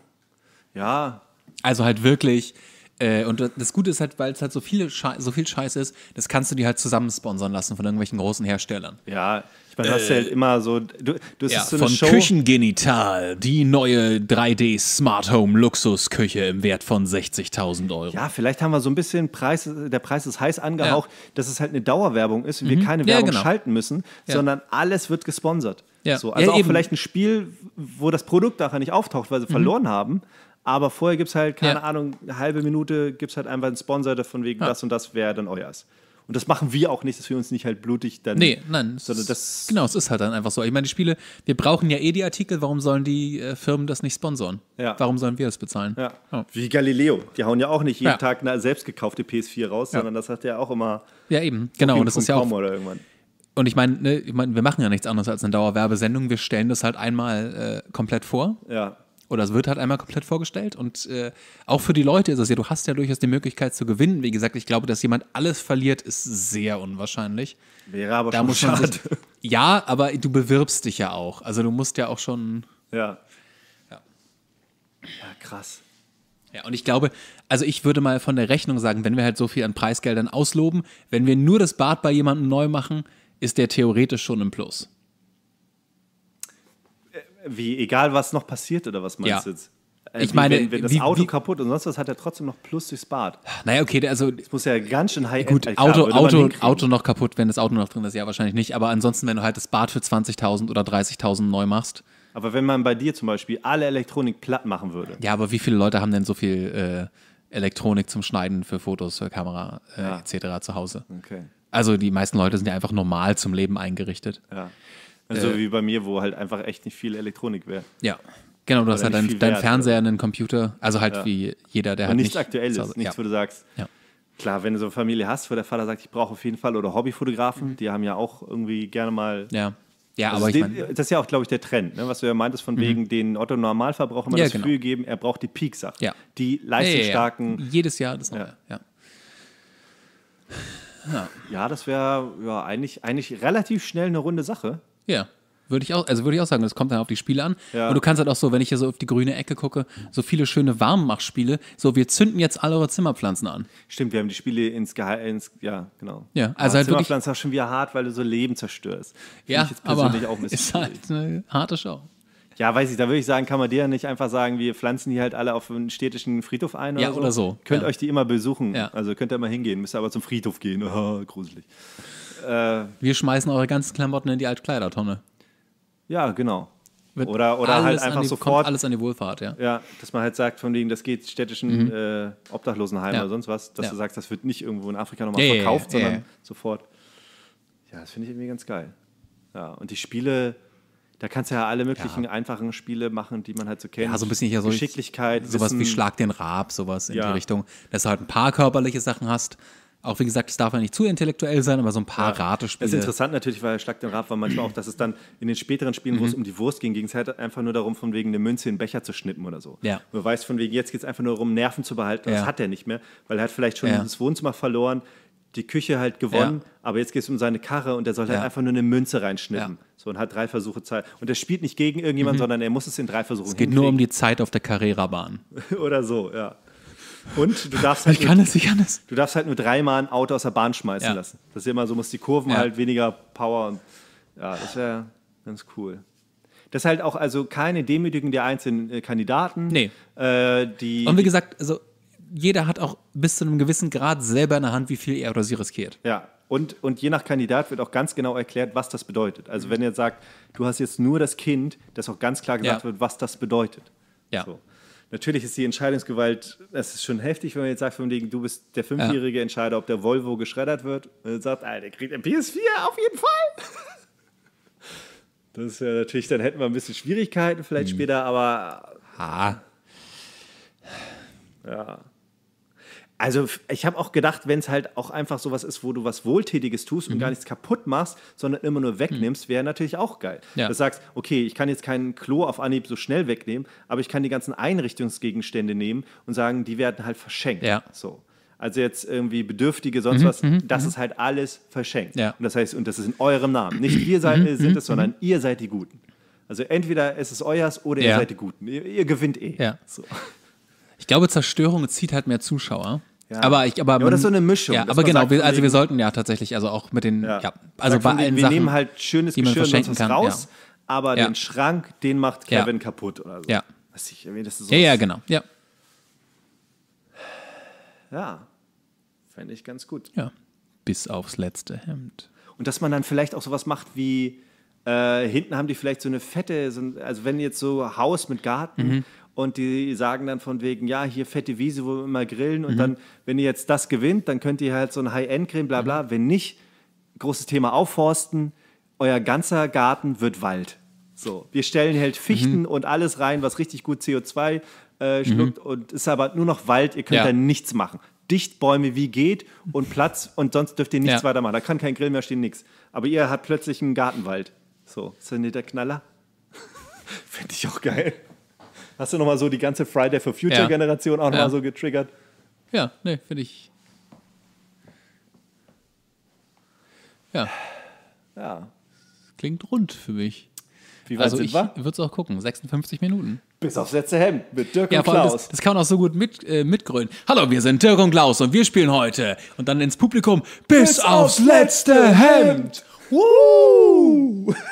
ja. Also halt wirklich. Äh, und das Gute ist halt, weil es halt so, viele Schei so viel Scheiß ist, das kannst du dir halt zusammensponsern lassen von irgendwelchen großen Herstellern. Ja, bei Russell äh, halt immer so. Du, du ja, so von Show. Küchengenital, die neue 3D Smart Home Luxusküche im Wert von 60.000 Euro. Ja, vielleicht haben wir so ein bisschen Preis, der Preis ist heiß angehaucht, ja. dass es halt eine Dauerwerbung ist und mhm. wir keine Werbung ja, genau. schalten müssen, sondern alles wird gesponsert. Ja. So, also auch eben. vielleicht ein Spiel, wo das Produkt nachher nicht auftaucht, weil sie mhm. verloren haben. Aber vorher gibt es halt, keine Ahnung, eine halbe Minute gibt es halt einfach einen Sponsor von wegen das und das, wer dann euer ist. Und das machen wir auch nicht, dass wir uns nicht halt blutig dann. Nee, nein. Sondern das genau, es ist halt dann einfach so. Ich meine, die Spiele, wir brauchen ja eh die Artikel, warum sollen die äh, Firmen das nicht sponsoren? Ja. Warum sollen wir das bezahlen? Ja. Oh. Wie Galileo. Die hauen ja auch nicht jeden ja. Tag eine selbstgekaufte PS4 raus, sondern das hat ja auch immer. Ja, eben, genau. Und das ist ja auch. Oder irgendwann. Und ich meine, ne, ich mein, wir machen ja nichts anderes als eine Dauerwerbesendung. Wir stellen das halt einmal äh, komplett vor. Ja oder es wird halt einmal komplett vorgestellt. Und äh, auch für die Leute ist es ja, du hast ja durchaus die Möglichkeit zu gewinnen. Wie gesagt, ich glaube, dass jemand alles verliert, ist sehr unwahrscheinlich. Wäre aber da schon muss man Sich, ja, aber du bewirbst dich ja auch. Also du musst ja auch schon. Ja. Ja, ja krass. Ja, und ich glaube, also ich würde mal von der Rechnung sagen, wenn wir halt so viel an Preisgeldern ausloben, wenn wir nur das Bad bei jemandem neu machen, ist der theoretisch schon im Plus. Wie, egal was noch passiert oder was meinst du jetzt? Äh, ich wie, meine, wenn, wenn das wie, Auto wie, kaputt und sonst was hat er trotzdem noch plus durchs Bad. Naja, okay, also. Es muss ja ganz schön high Gut, Auto, klar, Auto, Auto noch kaputt, wenn das Auto noch drin ist, ja, wahrscheinlich nicht. Aber ansonsten, wenn du halt das Bad für 20.000 oder 30.000 neu machst. Aber wenn man bei dir zum Beispiel alle Elektronik platt machen würde. Ja, aber wie viele Leute haben denn so viel äh, Elektronik zum Schneiden für Fotos, für Kamera äh, ja. etc. zu Hause? Okay. Also die meisten Leute sind ja einfach normal zum Leben eingerichtet. Ja. Also äh, wie bei mir, wo halt einfach echt nicht viel Elektronik wäre. Ja. Genau, du hast halt deinen dein Fernseher, also. einen Computer, also halt ja. wie jeder, der und halt nichts nicht aktuelles, ist, nichts, ja. wo du sagst, ja. Klar, wenn du so eine Familie hast, wo der Vater sagt, ich brauche auf jeden Fall, oder Hobbyfotografen, mhm. die haben ja auch irgendwie gerne mal. Ja, ja also aber den, ich mein, Das ist ja auch, glaube ich, der Trend, ne? was du ja meintest, von mhm. wegen den Otto Normalverbraucher immer ja, das genau. Gefühl geben, er braucht die Peak-Sachen. Ja. Die leistungsstarken. Ja, Jedes Jahr das neue, ja. Ja, das wäre ja, eigentlich, eigentlich relativ schnell eine runde Sache. Ja. Würde ich auch, also würde ich auch sagen, das kommt dann auf die Spiele an. Ja. Und du kannst halt auch so, wenn ich hier so auf die grüne Ecke gucke, so viele schöne Warmmachspiele. So, wir zünden jetzt alle eure Zimmerpflanzen an. Stimmt, wir haben die Spiele ins Geheim, ja, genau. Ja, also aber halt Zimmerpflanzen wirklich, auch schon wieder hart, weil du so Leben zerstörst. ja, ich jetzt persönlich aber auch ein ist halt eine harte Show. Ja, weiß ich, da würde ich sagen, kann man dir ja nicht einfach sagen, wir pflanzen die halt alle auf einen städtischen Friedhof ein oder ja, so. oder so. Könnt ja. euch die immer besuchen. Ja. Also könnt ihr immer hingehen, müsst ihr aber zum Friedhof gehen. Oh, gruselig. Äh, Wir schmeißen eure ganzen Klamotten in die Altkleidertonne. Ja, genau. Wird oder oder halt einfach die, sofort. alles an die Wohlfahrt, ja. Ja, dass man halt sagt, von wegen, das geht städtischen mhm. äh, Obdachlosenheimen ja. oder sonst was, dass ja. du sagst, das wird nicht irgendwo in Afrika nochmal ja, verkauft, sondern sofort. Ja, das finde ich irgendwie ganz geil. Ja, und die Spiele. Da kannst du ja alle möglichen ja. einfachen Spiele machen, die man halt so kennt. Ja, so ein bisschen hier so Geschicklichkeit. Sowas wie Schlag den Rab, sowas in ja. die Richtung. Dass du halt ein paar körperliche Sachen hast, auch wie gesagt, es darf ja nicht zu intellektuell sein, aber so ein paar ja. Ratespiele. Das ist interessant natürlich, weil Schlag den Rat war manchmal auch, dass es dann in den späteren Spielen, mhm. wo es mhm. um die Wurst ging, ging es halt einfach nur darum, von wegen eine Münze in den Becher zu schnippen oder so. Ja. Man weiß von wegen, jetzt geht es einfach nur darum, Nerven zu behalten. Ja. Das hat er nicht mehr, weil er hat vielleicht schon ja. das Wohnzimmer verloren, die Küche halt gewonnen, ja. aber jetzt geht es um seine Karre und er soll halt einfach nur eine Münze reinschnippen. So und hat drei Versuche Zeit. Und er spielt nicht gegen irgendjemanden, mhm. sondern er muss es in drei Versuchen Es geht hinkriegen. nur um die Zeit auf der Carrera-Bahn. oder so, ja. Und du darfst halt, ich kann nur, das, ich kann das. Du darfst halt nur dreimal ein Auto aus der Bahn schmeißen ja. lassen. Das ist immer so, muss die Kurven ja. halt weniger Power. Und, ja, das wäre ganz cool. Das ist halt auch also keine Demütigung der einzelnen äh, Kandidaten. Nee. Äh, die, und wie gesagt, also jeder hat auch bis zu einem gewissen Grad selber in der Hand, wie viel er oder sie riskiert. Ja. Und, und je nach Kandidat wird auch ganz genau erklärt, was das bedeutet. Also wenn ihr sagt, du hast jetzt nur das Kind, dass auch ganz klar gesagt ja. wird, was das bedeutet. Ja. So natürlich ist die Entscheidungsgewalt, das ist schon heftig, wenn man jetzt sagt, von wegen, du bist der fünfjährige ja. Entscheider, ob der Volvo geschreddert wird. Und dann sagt, Alter, kriegt ein PS4 auf jeden Fall. Das ist ja natürlich, dann hätten wir ein bisschen Schwierigkeiten vielleicht hm. später, aber. Ha. Ja. Also ich habe auch gedacht, wenn es halt auch einfach sowas ist, wo du was Wohltätiges tust und mhm. gar nichts kaputt machst, sondern immer nur mhm. wegnimmst, wäre natürlich auch geil. Ja. Dass du sagst, okay, ich kann jetzt kein Klo auf Anhieb so schnell wegnehmen, aber ich kann die ganzen Einrichtungsgegenstände nehmen und sagen, die werden halt verschenkt. Ja. So. Also jetzt irgendwie Bedürftige, sonst mhm, was, mhm, das mhm. ist halt alles verschenkt. Ja. Und das heißt, und das ist in eurem Namen. Nicht wir seid, mhm, sind es, sondern ihr seid die Guten. Also entweder es ist euers oder ihr seid die Guten. Ihr, ihr gewinnt eh. So. Ich glaube, Zerstörung zieht halt mehr Zuschauer. Ja. Aber ich, aber, ja, aber das ist so eine Mischung. Ja, aber genau, sagt, also wir sollten ja tatsächlich, also auch mit den, ja, ja also bei allen wir Sachen, nehmen halt schönes Geschirr und Geschirr verschenken kann, raus, aber den Schrank, den macht Kevin kaputt oder so. Ja. Was ich, das ist ja, ja, genau, ja. Ja, fände ich ganz gut. Ja, bis aufs letzte Hemd. Und dass man dann vielleicht auch sowas macht wie, äh, hinten haben die vielleicht so eine fette, so ein, also wenn jetzt so Haus mit Garten, mhm und die sagen dann von wegen, ja, hier fette Wiese, wo wir immer grillen und mhm. dann, wenn ihr jetzt das gewinnt, dann könnt ihr halt so ein High-End-Creme, bla bla. Mhm. Wenn nicht, großes Thema Aufforsten, euer ganzer Garten wird Wald. So, wir stellen halt Fichten mhm. und alles rein, was richtig gut CO2 äh, mhm. schluckt und ist aber nur noch Wald, ihr könnt ja. da nichts machen. Dichtbäume wie geht und Platz und sonst dürft ihr nichts ja. weitermachen. Da kann kein Grill mehr stehen, nichts. Aber ihr habt plötzlich einen Gartenwald. So, ist das nicht der Knaller? Finde ich auch geil. Hast du nochmal so die ganze Friday for Future Generation auch nochmal so getriggert? Ja, nee, finde ich. Ja. Ja. Klingt rund für mich. Wie weit also sind ich wir? würde es auch gucken. 56 Minuten. Bis aufs letzte Hemd mit Dirk ja, und Klaus. Das, das, kann man auch so gut mit, äh, mitgrölen. Hallo, wir sind Dirk und Klaus und wir spielen heute. Und dann ins Publikum. Bis, bis aufs letzte Hemd. Hemd. Woo!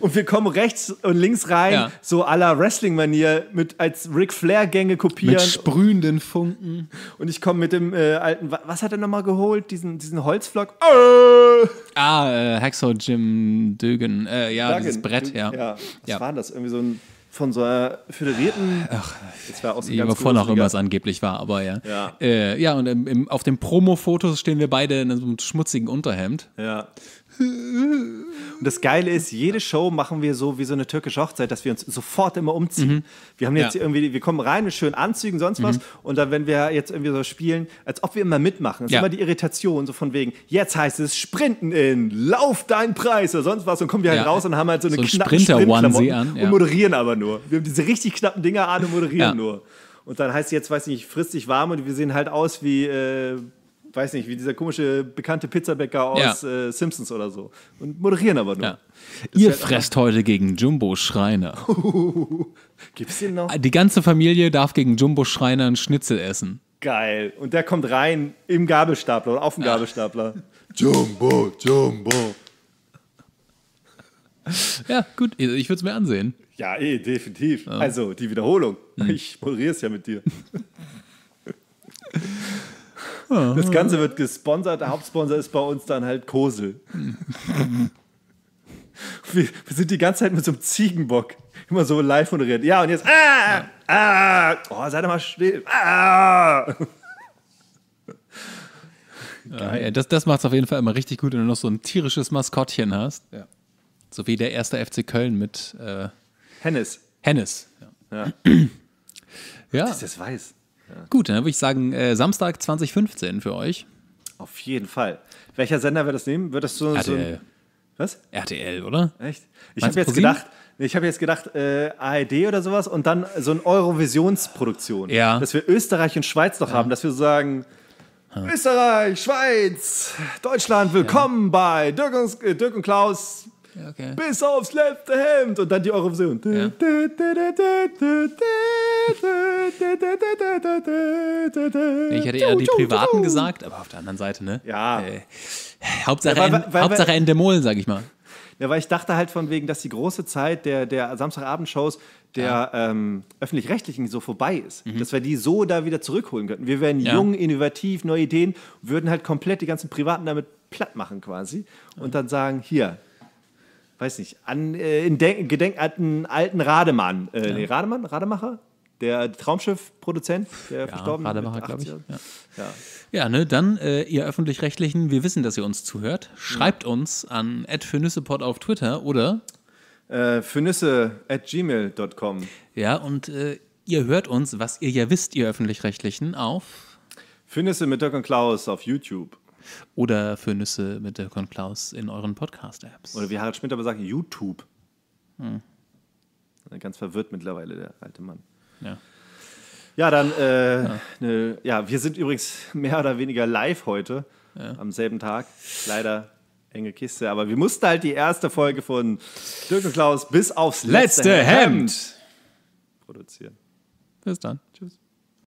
Und wir kommen rechts und links rein, ja. so aller Wrestling-Manier, mit als Ric Flair-Gänge kopieren. Mit sprühenden Funken. Und ich komme mit dem äh, alten, was hat er nochmal geholt? Diesen, diesen Holzflock? Oh! Ah, äh, Hacksaw Jim Dögen. Äh, ja, Duggan. dieses Brett, ja. ja. Was ja. war das? Irgendwie so ein von so einer föderierten. Ach, jetzt war auch so aus dem Bevor noch irgendwas angeblich war, aber ja. Ja, äh, ja und im, im, auf dem Promo-Fotos stehen wir beide in so einem schmutzigen Unterhemd. Ja. Und das Geile ist, jede Show machen wir so wie so eine türkische Hochzeit, dass wir uns sofort immer umziehen. Mhm. Wir haben jetzt ja. irgendwie, wir kommen rein mit schönen Anzügen, sonst was. Mhm. Und dann, wenn wir jetzt irgendwie so spielen, als ob wir immer mitmachen. Das ja. ist immer die Irritation, so von wegen, jetzt heißt es Sprinten in, lauf deinen Preis oder sonst was. Und kommen wir halt ja. raus und haben halt so eine so knappe Sprinter-Onesie an. Und moderieren aber nur. Wir haben diese richtig knappen Dinger an und moderieren nur. Und dann heißt es jetzt, weiß ich nicht, fristig warm und wir sehen halt aus wie. Äh, weiß nicht, wie dieser komische bekannte Pizzabäcker aus ja. äh, Simpsons oder so. Und moderieren aber nur. Ja. Ihr halt fresst heute gegen Jumbo Schreiner. Gibt's den noch? Die ganze Familie darf gegen Jumbo Schreiner einen Schnitzel essen. Geil. Und der kommt rein im Gabelstapler oder auf dem Gabelstapler. Jumbo, Jumbo. Ja, gut, also, ich würde es mir ansehen. Ja, eh, definitiv. Oh. Also, die Wiederholung. Mhm. Ich moderiere es ja mit dir. Das Ganze wird gesponsert. Der Hauptsponsor ist bei uns dann halt Kosel. Wir, wir, sind die ganze Zeit mit so einem Ziegenbock immer so live moderiert. Ja, und jetzt. Ah, ah, oh, sei doch mal still. Ah. Ja, das das macht es auf jeden Fall immer richtig gut, wenn du noch so ein tierisches Maskottchen hast. Ja. So wie der erste FC Köln mit äh, Hennes. Hennes. Ja. ja. ja. Das, das weiß. Gut, dann würde ich sagen, äh, Samstag 2015 für euch. Auf jeden Fall. Welcher Sender wird das nehmen? Wird das so, RTL. so ein, Was? RTL, oder? Echt? Ich habe jetzt gedacht, ich habe jetzt gedacht, äh, ARD oder sowas und dann so eine Eurovisionsproduktion. Ja. Dass wir Österreich und Schweiz noch ja. haben, dass wir sagen, hm. Österreich, Schweiz, Deutschland, willkommen ja. bei Dirk und, äh, Dirk und Klaus Okay. Bis aufs letzte Hemd und dann die Eurovision. Ja. Ich hätte eher die Privaten gesagt, aber auf der anderen Seite, ne? Ja. Äh, Hauptsache, ja, weil, weil, weil, Hauptsache Endemol, sag ich mal. Ja, weil ich dachte halt von wegen, dass die große Zeit der, der Samstagabendshows der ja. ähm, öffentlich-rechtlichen so vorbei ist, mhm. dass wir die so da wieder zurückholen könnten. Wir wären ja. jung, innovativ, neue Ideen, würden halt komplett die ganzen Privaten damit platt machen quasi und dann sagen, hier, weiß nicht, an, äh, in Denk Gedenk an einen alten Rademann. Äh, ja. Nee, Rademann? Rademacher? Der Traumschiff-Produzent, der ja, verstorben Rademacher, glaube ich. Ja. ja. Ja. ne, dann äh, ihr Öffentlich-Rechtlichen, wir wissen, dass ihr uns zuhört. Schreibt ja. uns an @fürnüssepod auf Twitter oder äh, gmail.com. Ja, und äh, ihr hört uns, was ihr ja wisst, ihr Öffentlich-Rechtlichen, auf Fürnüsse mit Dirk und Klaus auf YouTube oder für Nüsse mit Dirk und Klaus in euren Podcast-Apps. Oder wie Harald Schmidt aber sagt, YouTube. Hm. Ganz verwirrt mittlerweile, der alte Mann. Ja. Ja, dann, äh, ja. Ne, ja. wir sind übrigens mehr oder weniger live heute, ja. am selben Tag. Leider enge Kiste, aber wir mussten halt die erste Folge von Dirk und Klaus bis aufs letzte, letzte Hemd. Hemd produzieren. Bis dann. Tschüss.